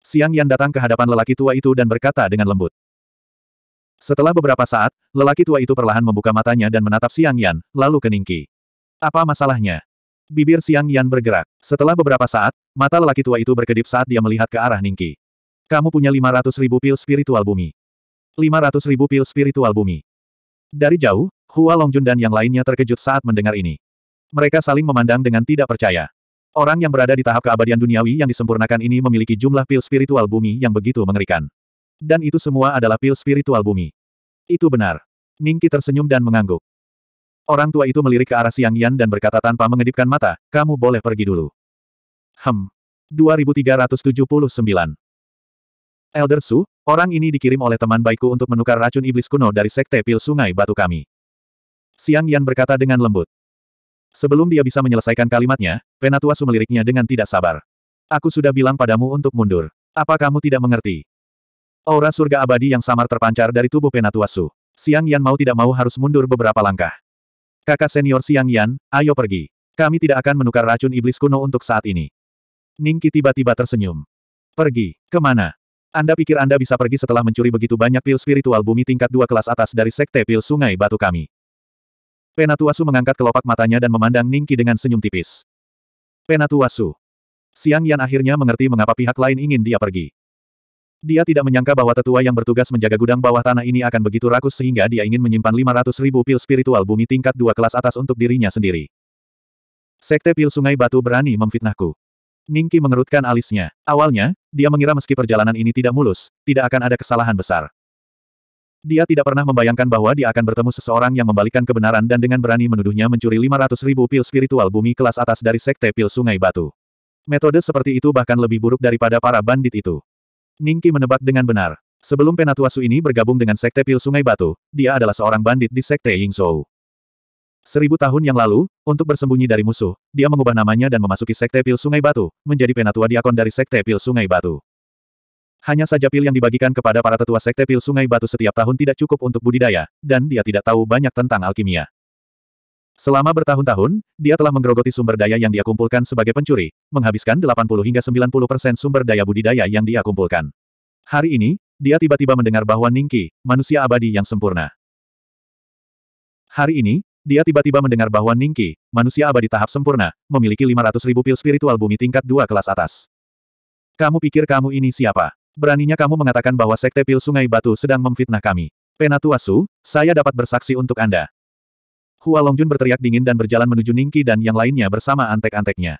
Siang Yan datang ke hadapan lelaki tua itu dan berkata dengan lembut. Setelah beberapa saat, lelaki tua itu perlahan membuka matanya dan menatap Siang Yan, lalu keningki. Apa masalahnya? Bibir Siang Yan bergerak. Setelah beberapa saat, mata lelaki tua itu berkedip saat dia melihat ke arah Ningki. Kamu punya 500 ribu pil spiritual bumi. 500 ribu pil spiritual bumi. Dari jauh, Hua Longjun dan yang lainnya terkejut saat mendengar ini. Mereka saling memandang dengan tidak percaya. Orang yang berada di tahap keabadian duniawi yang disempurnakan ini memiliki jumlah pil spiritual bumi yang begitu mengerikan. Dan itu semua adalah pil spiritual bumi. Itu benar. Ningki tersenyum dan mengangguk. Orang tua itu melirik ke arah Siang Yan dan berkata tanpa mengedipkan mata, kamu boleh pergi dulu. Hem. 2379. Elder Su, orang ini dikirim oleh teman baikku untuk menukar racun iblis kuno dari sekte pil sungai batu kami. Siang Yan berkata dengan lembut. Sebelum dia bisa menyelesaikan kalimatnya, Penatua meliriknya dengan tidak sabar. Aku sudah bilang padamu untuk mundur. Apa kamu tidak mengerti? Aura surga abadi yang samar terpancar dari tubuh Penatua Su. Siang Yan mau tidak mau harus mundur beberapa langkah. Kakak senior Siang Yan, ayo pergi. Kami tidak akan menukar racun iblis kuno untuk saat ini. Ningki tiba-tiba tersenyum. Pergi, kemana? Anda pikir Anda bisa pergi setelah mencuri begitu banyak pil spiritual bumi tingkat dua kelas atas dari sekte pil sungai batu kami? Penatuasu mengangkat kelopak matanya dan memandang Ningki dengan senyum tipis. Penatuasu. Siang Yan akhirnya mengerti mengapa pihak lain ingin dia pergi. Dia tidak menyangka bahwa tetua yang bertugas menjaga gudang bawah tanah ini akan begitu rakus sehingga dia ingin menyimpan 500 ribu pil spiritual bumi tingkat dua kelas atas untuk dirinya sendiri. Sekte pil sungai batu berani memfitnahku. Ningki mengerutkan alisnya. Awalnya, dia mengira meski perjalanan ini tidak mulus, tidak akan ada kesalahan besar. Dia tidak pernah membayangkan bahwa dia akan bertemu seseorang yang membalikan kebenaran dan dengan berani menuduhnya mencuri 500 ribu pil spiritual bumi kelas atas dari sekte pil Sungai Batu. Metode seperti itu bahkan lebih buruk daripada para bandit itu. Ningki menebak dengan benar. Sebelum Penatuasu ini bergabung dengan sekte pil Sungai Batu, dia adalah seorang bandit di sekte Yingzhou. Seribu tahun yang lalu, untuk bersembunyi dari musuh, dia mengubah namanya dan memasuki sekte pil Sungai Batu, menjadi penatua diakon dari sekte pil Sungai Batu. Hanya saja pil yang dibagikan kepada para tetua sekte pil Sungai Batu setiap tahun tidak cukup untuk budidaya, dan dia tidak tahu banyak tentang alkimia. Selama bertahun-tahun, dia telah menggerogoti sumber daya yang dia kumpulkan sebagai pencuri, menghabiskan 80 hingga 90 persen sumber daya budidaya yang dia kumpulkan. Hari ini, dia tiba-tiba mendengar bahwa Ningki, manusia abadi yang sempurna. Hari ini, dia tiba-tiba mendengar bahwa Ningki, manusia abadi tahap sempurna, memiliki 500 ribu pil spiritual bumi tingkat dua kelas atas. Kamu pikir kamu ini siapa? Beraninya kamu mengatakan bahwa Sekte Pil Sungai Batu sedang memfitnah kami. Penatuasu, saya dapat bersaksi untuk Anda. Hua Longjun berteriak dingin dan berjalan menuju Ningki dan yang lainnya bersama antek-anteknya.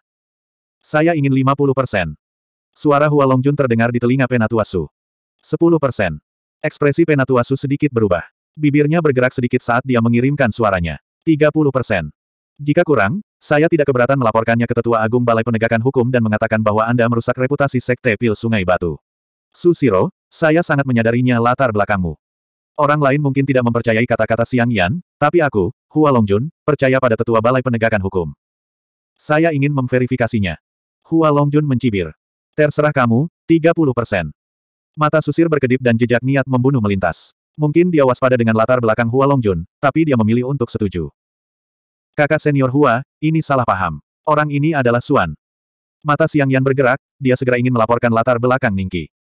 Saya ingin 50 persen. Suara Hua Longjun terdengar di telinga Penatuasu. 10 persen. Ekspresi Penatuasu sedikit berubah. Bibirnya bergerak sedikit saat dia mengirimkan suaranya. 30 persen. Jika kurang, saya tidak keberatan melaporkannya ke Tetua Agung Balai Penegakan Hukum dan mengatakan bahwa Anda merusak reputasi Sekte Pil Sungai Batu. Susiro, saya sangat menyadarinya latar belakangmu. Orang lain mungkin tidak mempercayai kata-kata Siang Yan, tapi aku, Hua Longjun, percaya pada tetua balai penegakan hukum. Saya ingin memverifikasinya. Hua Longjun mencibir. Terserah kamu, 30 persen. Mata susir berkedip dan jejak niat membunuh melintas. Mungkin dia waspada dengan latar belakang Hua Longjun, tapi dia memilih untuk setuju. Kakak senior Hua, ini salah paham. Orang ini adalah Suan. Mata Siang Yan bergerak, dia segera ingin melaporkan latar belakang Ningki.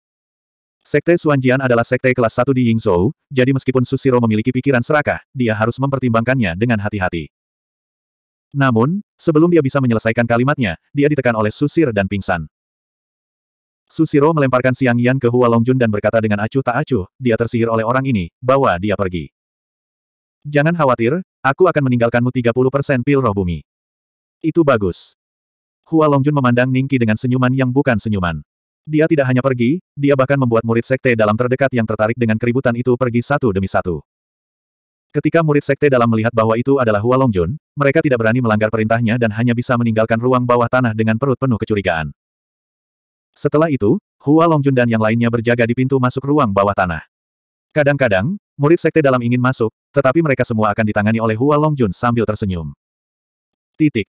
Sekte Suanjian adalah sekte kelas 1 di Yingzhou, jadi meskipun Susiro memiliki pikiran serakah, dia harus mempertimbangkannya dengan hati-hati. Namun, sebelum dia bisa menyelesaikan kalimatnya, dia ditekan oleh Susir dan pingsan. Susiro melemparkan Siang Yan ke Hua Longjun dan berkata dengan acuh tak acuh, dia tersihir oleh orang ini, bawa dia pergi. Jangan khawatir, aku akan meninggalkanmu 30% pil roh bumi. Itu bagus. Hua Longjun memandang Ningki dengan senyuman yang bukan senyuman. Dia tidak hanya pergi, dia bahkan membuat murid sekte dalam terdekat yang tertarik dengan keributan itu pergi satu demi satu. Ketika murid sekte dalam melihat bahwa itu adalah Hua Longjun, mereka tidak berani melanggar perintahnya dan hanya bisa meninggalkan ruang bawah tanah dengan perut penuh kecurigaan. Setelah itu, Hua Longjun dan yang lainnya berjaga di pintu masuk ruang bawah tanah. Kadang-kadang, murid sekte dalam ingin masuk, tetapi mereka semua akan ditangani oleh Hua Longjun sambil tersenyum. Titik.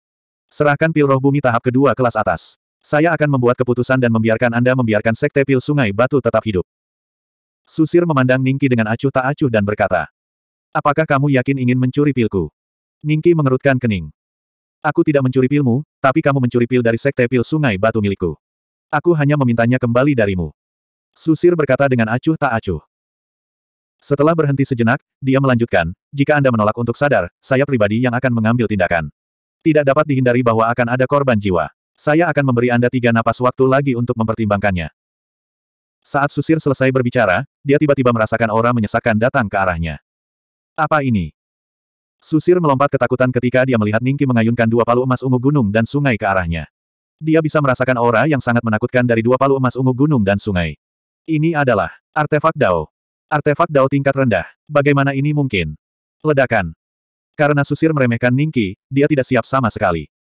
Serahkan pil roh bumi tahap kedua kelas atas. Saya akan membuat keputusan dan membiarkan Anda membiarkan sekte pil sungai batu tetap hidup. Susir memandang Ningki dengan acuh tak acuh dan berkata, Apakah kamu yakin ingin mencuri pilku? Ningki mengerutkan kening. Aku tidak mencuri pilmu, tapi kamu mencuri pil dari sekte pil sungai batu milikku. Aku hanya memintanya kembali darimu. Susir berkata dengan acuh tak acuh. Setelah berhenti sejenak, dia melanjutkan, jika Anda menolak untuk sadar, saya pribadi yang akan mengambil tindakan. Tidak dapat dihindari bahwa akan ada korban jiwa. Saya akan memberi Anda tiga napas waktu lagi untuk mempertimbangkannya. Saat Susir selesai berbicara, dia tiba-tiba merasakan aura menyesakkan datang ke arahnya. Apa ini? Susir melompat ketakutan ketika dia melihat Ningki mengayunkan dua palu emas ungu gunung dan sungai ke arahnya. Dia bisa merasakan aura yang sangat menakutkan dari dua palu emas ungu gunung dan sungai. Ini adalah artefak Dao. Artefak Dao tingkat rendah. Bagaimana ini mungkin? Ledakan. Karena Susir meremehkan Ningki, dia tidak siap sama sekali.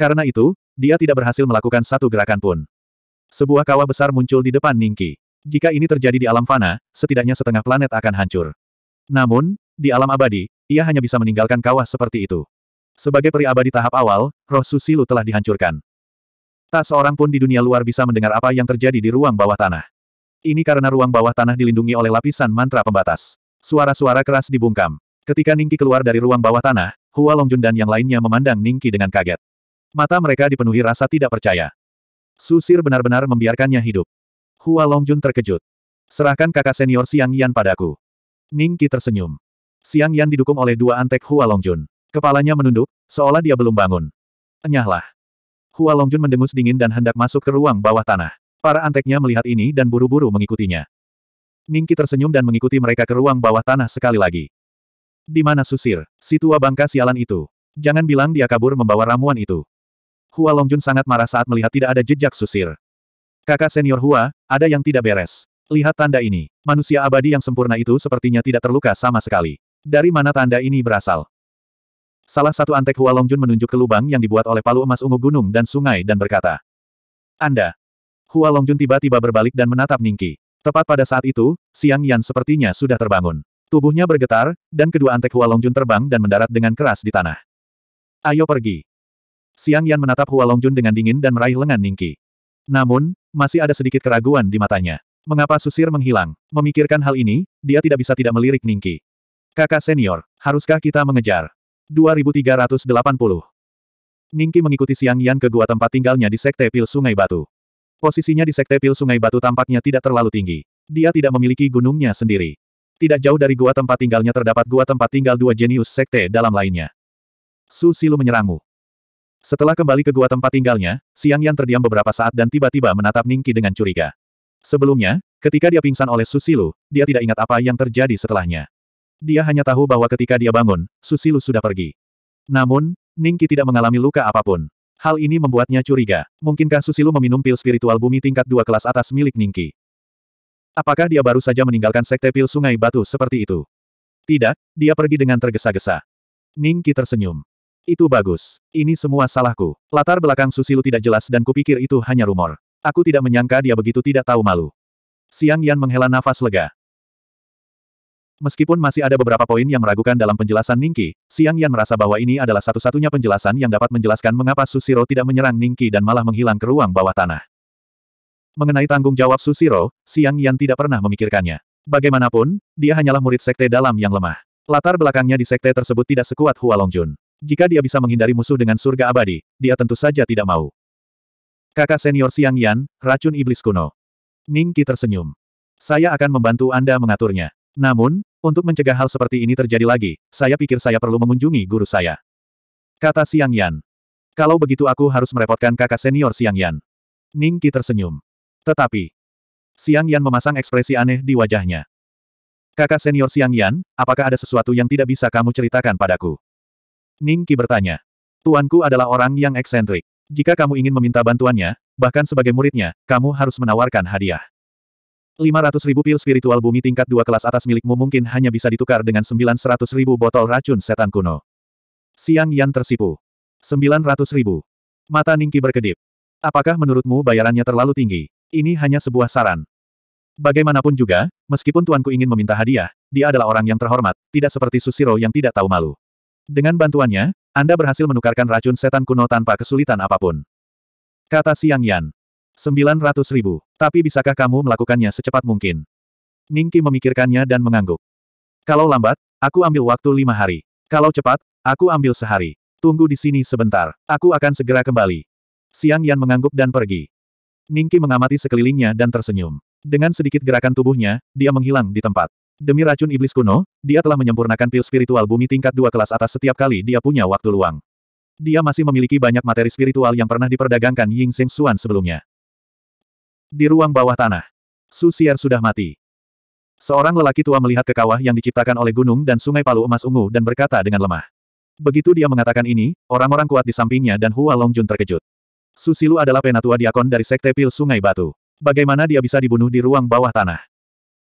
Karena itu, dia tidak berhasil melakukan satu gerakan pun. Sebuah kawah besar muncul di depan Ningki. Jika ini terjadi di alam fana, setidaknya setengah planet akan hancur. Namun, di alam abadi, ia hanya bisa meninggalkan kawah seperti itu. Sebagai peri abadi tahap awal, roh Susilu telah dihancurkan. Tak seorang pun di dunia luar bisa mendengar apa yang terjadi di ruang bawah tanah. Ini karena ruang bawah tanah dilindungi oleh lapisan mantra pembatas. Suara-suara keras dibungkam. Ketika Ningki keluar dari ruang bawah tanah, Hua Longjun dan yang lainnya memandang Ningki dengan kaget. Mata mereka dipenuhi rasa tidak percaya. Susir benar-benar membiarkannya hidup. Hua Longjun terkejut. Serahkan kakak senior Siang Yan padaku. Ning Qi tersenyum. Siang Yan didukung oleh dua antek Hua Longjun. Kepalanya menunduk, seolah dia belum bangun. Enyahlah. Hua Longjun mendengus dingin dan hendak masuk ke ruang bawah tanah. Para anteknya melihat ini dan buru-buru mengikutinya. Ning Qi tersenyum dan mengikuti mereka ke ruang bawah tanah sekali lagi. Di mana Susir, si tua bangka sialan itu? Jangan bilang dia kabur membawa ramuan itu. Hua Longjun sangat marah saat melihat tidak ada jejak susir. Kakak senior Hua, ada yang tidak beres. Lihat tanda ini. Manusia abadi yang sempurna itu sepertinya tidak terluka sama sekali. Dari mana tanda ini berasal? Salah satu antek Hua Longjun menunjuk ke lubang yang dibuat oleh palu emas ungu gunung dan sungai dan berkata. Anda. Hua Longjun tiba-tiba berbalik dan menatap Ningki. Tepat pada saat itu, Siang Yan sepertinya sudah terbangun. Tubuhnya bergetar, dan kedua antek Hua Longjun terbang dan mendarat dengan keras di tanah. Ayo pergi. Siang Yan menatap Hua Longjun dengan dingin dan meraih lengan Ningki. Namun, masih ada sedikit keraguan di matanya. Mengapa Susir menghilang? Memikirkan hal ini, dia tidak bisa tidak melirik Ningki. Kakak senior, haruskah kita mengejar? 2380 Ningki mengikuti Siang Yan ke gua tempat tinggalnya di Sekte Pil Sungai Batu. Posisinya di Sekte Pil Sungai Batu tampaknya tidak terlalu tinggi. Dia tidak memiliki gunungnya sendiri. Tidak jauh dari gua tempat tinggalnya terdapat gua tempat tinggal dua jenius sekte dalam lainnya. Su Silu menyerangmu. Setelah kembali ke gua tempat tinggalnya, Siang Yan terdiam beberapa saat dan tiba-tiba menatap Ningki dengan curiga. Sebelumnya, ketika dia pingsan oleh Susilu, dia tidak ingat apa yang terjadi setelahnya. Dia hanya tahu bahwa ketika dia bangun, Susilu sudah pergi. Namun, Ningki tidak mengalami luka apapun. Hal ini membuatnya curiga. Mungkinkah Susilu meminum pil spiritual bumi tingkat dua kelas atas milik Ningki? Apakah dia baru saja meninggalkan sekte pil sungai batu seperti itu? Tidak, dia pergi dengan tergesa-gesa. Ningki tersenyum. Itu bagus. Ini semua salahku. Latar belakang Susilu tidak jelas dan kupikir itu hanya rumor. Aku tidak menyangka dia begitu tidak tahu malu. Siang Yan menghela nafas lega. Meskipun masih ada beberapa poin yang meragukan dalam penjelasan Ningki, Siang Yan merasa bahwa ini adalah satu-satunya penjelasan yang dapat menjelaskan mengapa Susiro tidak menyerang Ningki dan malah menghilang ke ruang bawah tanah. Mengenai tanggung jawab Susiro, Siang Yan tidak pernah memikirkannya. Bagaimanapun, dia hanyalah murid sekte dalam yang lemah. Latar belakangnya di sekte tersebut tidak sekuat Hua Longjun. Jika dia bisa menghindari musuh dengan surga abadi, dia tentu saja tidak mau. Kakak senior Siang Yan, racun iblis kuno. Ning Qi tersenyum. Saya akan membantu Anda mengaturnya. Namun, untuk mencegah hal seperti ini terjadi lagi, saya pikir saya perlu mengunjungi guru saya. Kata Siang Yan. Kalau begitu aku harus merepotkan kakak senior Siang Yan. Ning Qi tersenyum. Tetapi, Siang Yan memasang ekspresi aneh di wajahnya. Kakak senior Siang Yan, apakah ada sesuatu yang tidak bisa kamu ceritakan padaku? Ning Qi bertanya. Tuanku adalah orang yang eksentrik. Jika kamu ingin meminta bantuannya, bahkan sebagai muridnya, kamu harus menawarkan hadiah. 500 ribu pil spiritual bumi tingkat dua kelas atas milikmu mungkin hanya bisa ditukar dengan 900 ribu botol racun setan kuno. Siang Yan tersipu. 900 ribu. Mata Ningki berkedip. Apakah menurutmu bayarannya terlalu tinggi? Ini hanya sebuah saran. Bagaimanapun juga, meskipun tuanku ingin meminta hadiah, dia adalah orang yang terhormat, tidak seperti Susiro yang tidak tahu malu. Dengan bantuannya, Anda berhasil menukarkan racun setan kuno tanpa kesulitan apapun. Kata Siang Yan. 900 ribu. Tapi bisakah kamu melakukannya secepat mungkin? Ningki memikirkannya dan mengangguk. Kalau lambat, aku ambil waktu lima hari. Kalau cepat, aku ambil sehari. Tunggu di sini sebentar. Aku akan segera kembali. Siang Yan mengangguk dan pergi. Ningki mengamati sekelilingnya dan tersenyum. Dengan sedikit gerakan tubuhnya, dia menghilang di tempat. Demi racun iblis kuno, dia telah menyempurnakan pil spiritual bumi tingkat dua kelas atas setiap kali dia punya waktu luang. Dia masih memiliki banyak materi spiritual yang pernah diperdagangkan Ying Xing Xuan sebelumnya. Di ruang bawah tanah, Su Xiar sudah mati. Seorang lelaki tua melihat ke kawah yang diciptakan oleh gunung dan sungai palu emas ungu dan berkata dengan lemah. Begitu dia mengatakan ini, orang-orang kuat di sampingnya dan Hua Longjun terkejut. Susilu adalah penatua diakon dari Sekte Pil Sungai Batu. Bagaimana dia bisa dibunuh di ruang bawah tanah?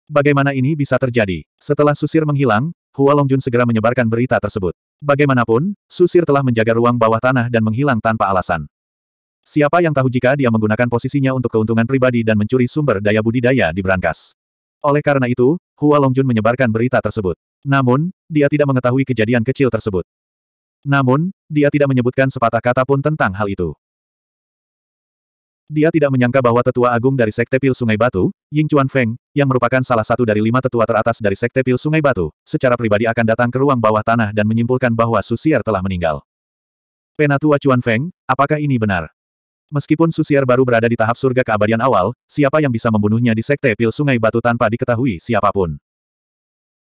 Bagaimana ini bisa terjadi? Setelah Susir menghilang, Hua Longjun segera menyebarkan berita tersebut. Bagaimanapun, Susir telah menjaga ruang bawah tanah dan menghilang tanpa alasan. Siapa yang tahu jika dia menggunakan posisinya untuk keuntungan pribadi dan mencuri sumber daya budidaya di Berangkas? Oleh karena itu, Hua Longjun menyebarkan berita tersebut. Namun, dia tidak mengetahui kejadian kecil tersebut. Namun, dia tidak menyebutkan sepatah kata pun tentang hal itu. Dia tidak menyangka bahwa tetua agung dari Sekte Pil Sungai Batu, Ying Chuan Feng, yang merupakan salah satu dari lima tetua teratas dari Sekte Pil Sungai Batu, secara pribadi akan datang ke ruang bawah tanah dan menyimpulkan bahwa Susier telah meninggal. Penatua Chuan Feng, apakah ini benar? Meskipun Susier baru berada di tahap surga keabadian awal, siapa yang bisa membunuhnya di Sekte Pil Sungai Batu tanpa diketahui siapapun?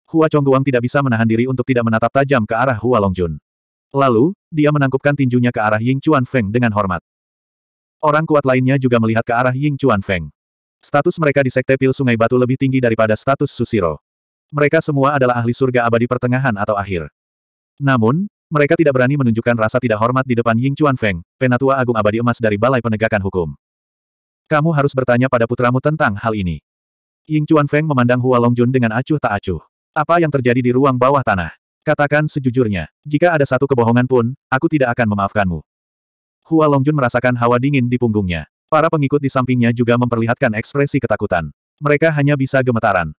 Hua Chongguang tidak bisa menahan diri untuk tidak menatap tajam ke arah Hua Longjun. Lalu, dia menangkupkan tinjunya ke arah Ying Chuan Feng dengan hormat. Orang kuat lainnya juga melihat ke arah Ying Chuan Feng. Status mereka di Sekte Pil Sungai Batu lebih tinggi daripada status Susiro. Mereka semua adalah ahli surga abadi pertengahan atau akhir. Namun, mereka tidak berani menunjukkan rasa tidak hormat di depan Ying Chuan Feng, penatua agung abadi emas dari Balai Penegakan Hukum. Kamu harus bertanya pada putramu tentang hal ini. Ying Chuan Feng memandang Hua Longjun dengan acuh tak acuh. Apa yang terjadi di ruang bawah tanah? Katakan sejujurnya, jika ada satu kebohongan pun, aku tidak akan memaafkanmu. Hua Longjun merasakan hawa dingin di punggungnya. Para pengikut di sampingnya juga memperlihatkan ekspresi ketakutan. Mereka hanya bisa gemetaran.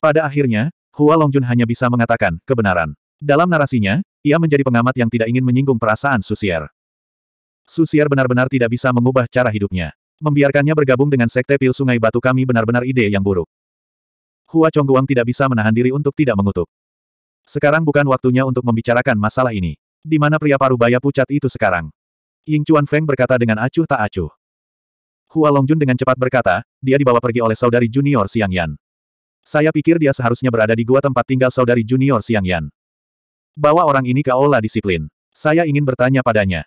Pada akhirnya, Hua Longjun hanya bisa mengatakan kebenaran. Dalam narasinya, ia menjadi pengamat yang tidak ingin menyinggung perasaan Susier. Susier benar-benar tidak bisa mengubah cara hidupnya. Membiarkannya bergabung dengan sekte pil sungai batu kami benar-benar ide yang buruk. Hua Chongguang tidak bisa menahan diri untuk tidak mengutuk. Sekarang bukan waktunya untuk membicarakan masalah ini. Di mana pria parubaya pucat itu sekarang? Ying Chuan Feng berkata dengan acuh tak acuh. Hua Longjun dengan cepat berkata, dia dibawa pergi oleh saudari junior Xiang Yan. Saya pikir dia seharusnya berada di gua tempat tinggal saudari junior Xiang Yan. Bawa orang ini ke aula disiplin. Saya ingin bertanya padanya.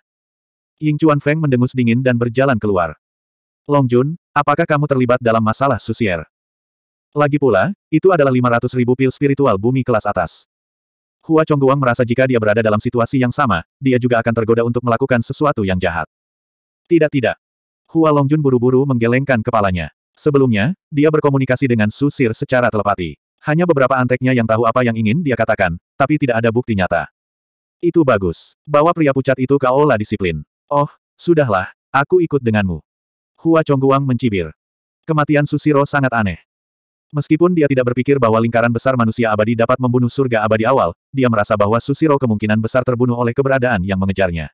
Ying Chuan Feng mendengus dingin dan berjalan keluar. Longjun, apakah kamu terlibat dalam masalah susier? Lagi pula, itu adalah 500 ribu pil spiritual bumi kelas atas. Hua Chongguang merasa jika dia berada dalam situasi yang sama, dia juga akan tergoda untuk melakukan sesuatu yang jahat. Tidak-tidak. Hua Longjun buru-buru menggelengkan kepalanya. Sebelumnya, dia berkomunikasi dengan Susir secara telepati. Hanya beberapa anteknya yang tahu apa yang ingin dia katakan, tapi tidak ada bukti nyata. Itu bagus. Bawa pria pucat itu ke aula disiplin. Oh, sudahlah, aku ikut denganmu. Hua Chongguang mencibir. Kematian Susiro sangat aneh. Meskipun dia tidak berpikir bahwa lingkaran besar manusia abadi dapat membunuh surga abadi awal, dia merasa bahwa Susiro kemungkinan besar terbunuh oleh keberadaan yang mengejarnya.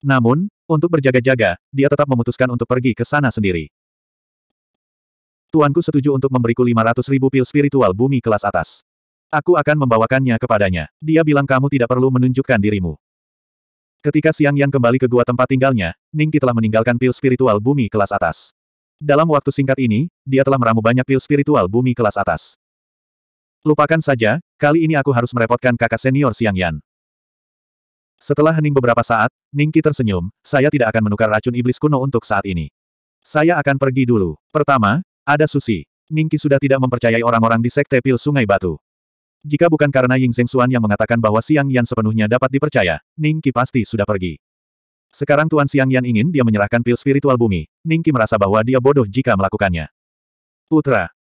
Namun, untuk berjaga-jaga, dia tetap memutuskan untuk pergi ke sana sendiri. Tuanku setuju untuk memberiku 500 ribu pil spiritual bumi kelas atas. Aku akan membawakannya kepadanya. Dia bilang kamu tidak perlu menunjukkan dirimu. Ketika Siang Yang kembali ke gua tempat tinggalnya, Ningki telah meninggalkan pil spiritual bumi kelas atas. Dalam waktu singkat ini, dia telah meramu banyak pil spiritual bumi kelas atas. Lupakan saja, kali ini aku harus merepotkan kakak senior Siang Yan. Setelah hening beberapa saat, Ningki tersenyum, saya tidak akan menukar racun iblis kuno untuk saat ini. Saya akan pergi dulu. Pertama, ada Susi. Ningki sudah tidak mempercayai orang-orang di sekte pil Sungai Batu. Jika bukan karena Ying Zhengxuan yang mengatakan bahwa Siang Yan sepenuhnya dapat dipercaya, Ningki pasti sudah pergi. Sekarang Tuan Siang Yan ingin dia menyerahkan pil spiritual bumi, Ningki merasa bahwa dia bodoh jika melakukannya. Putra,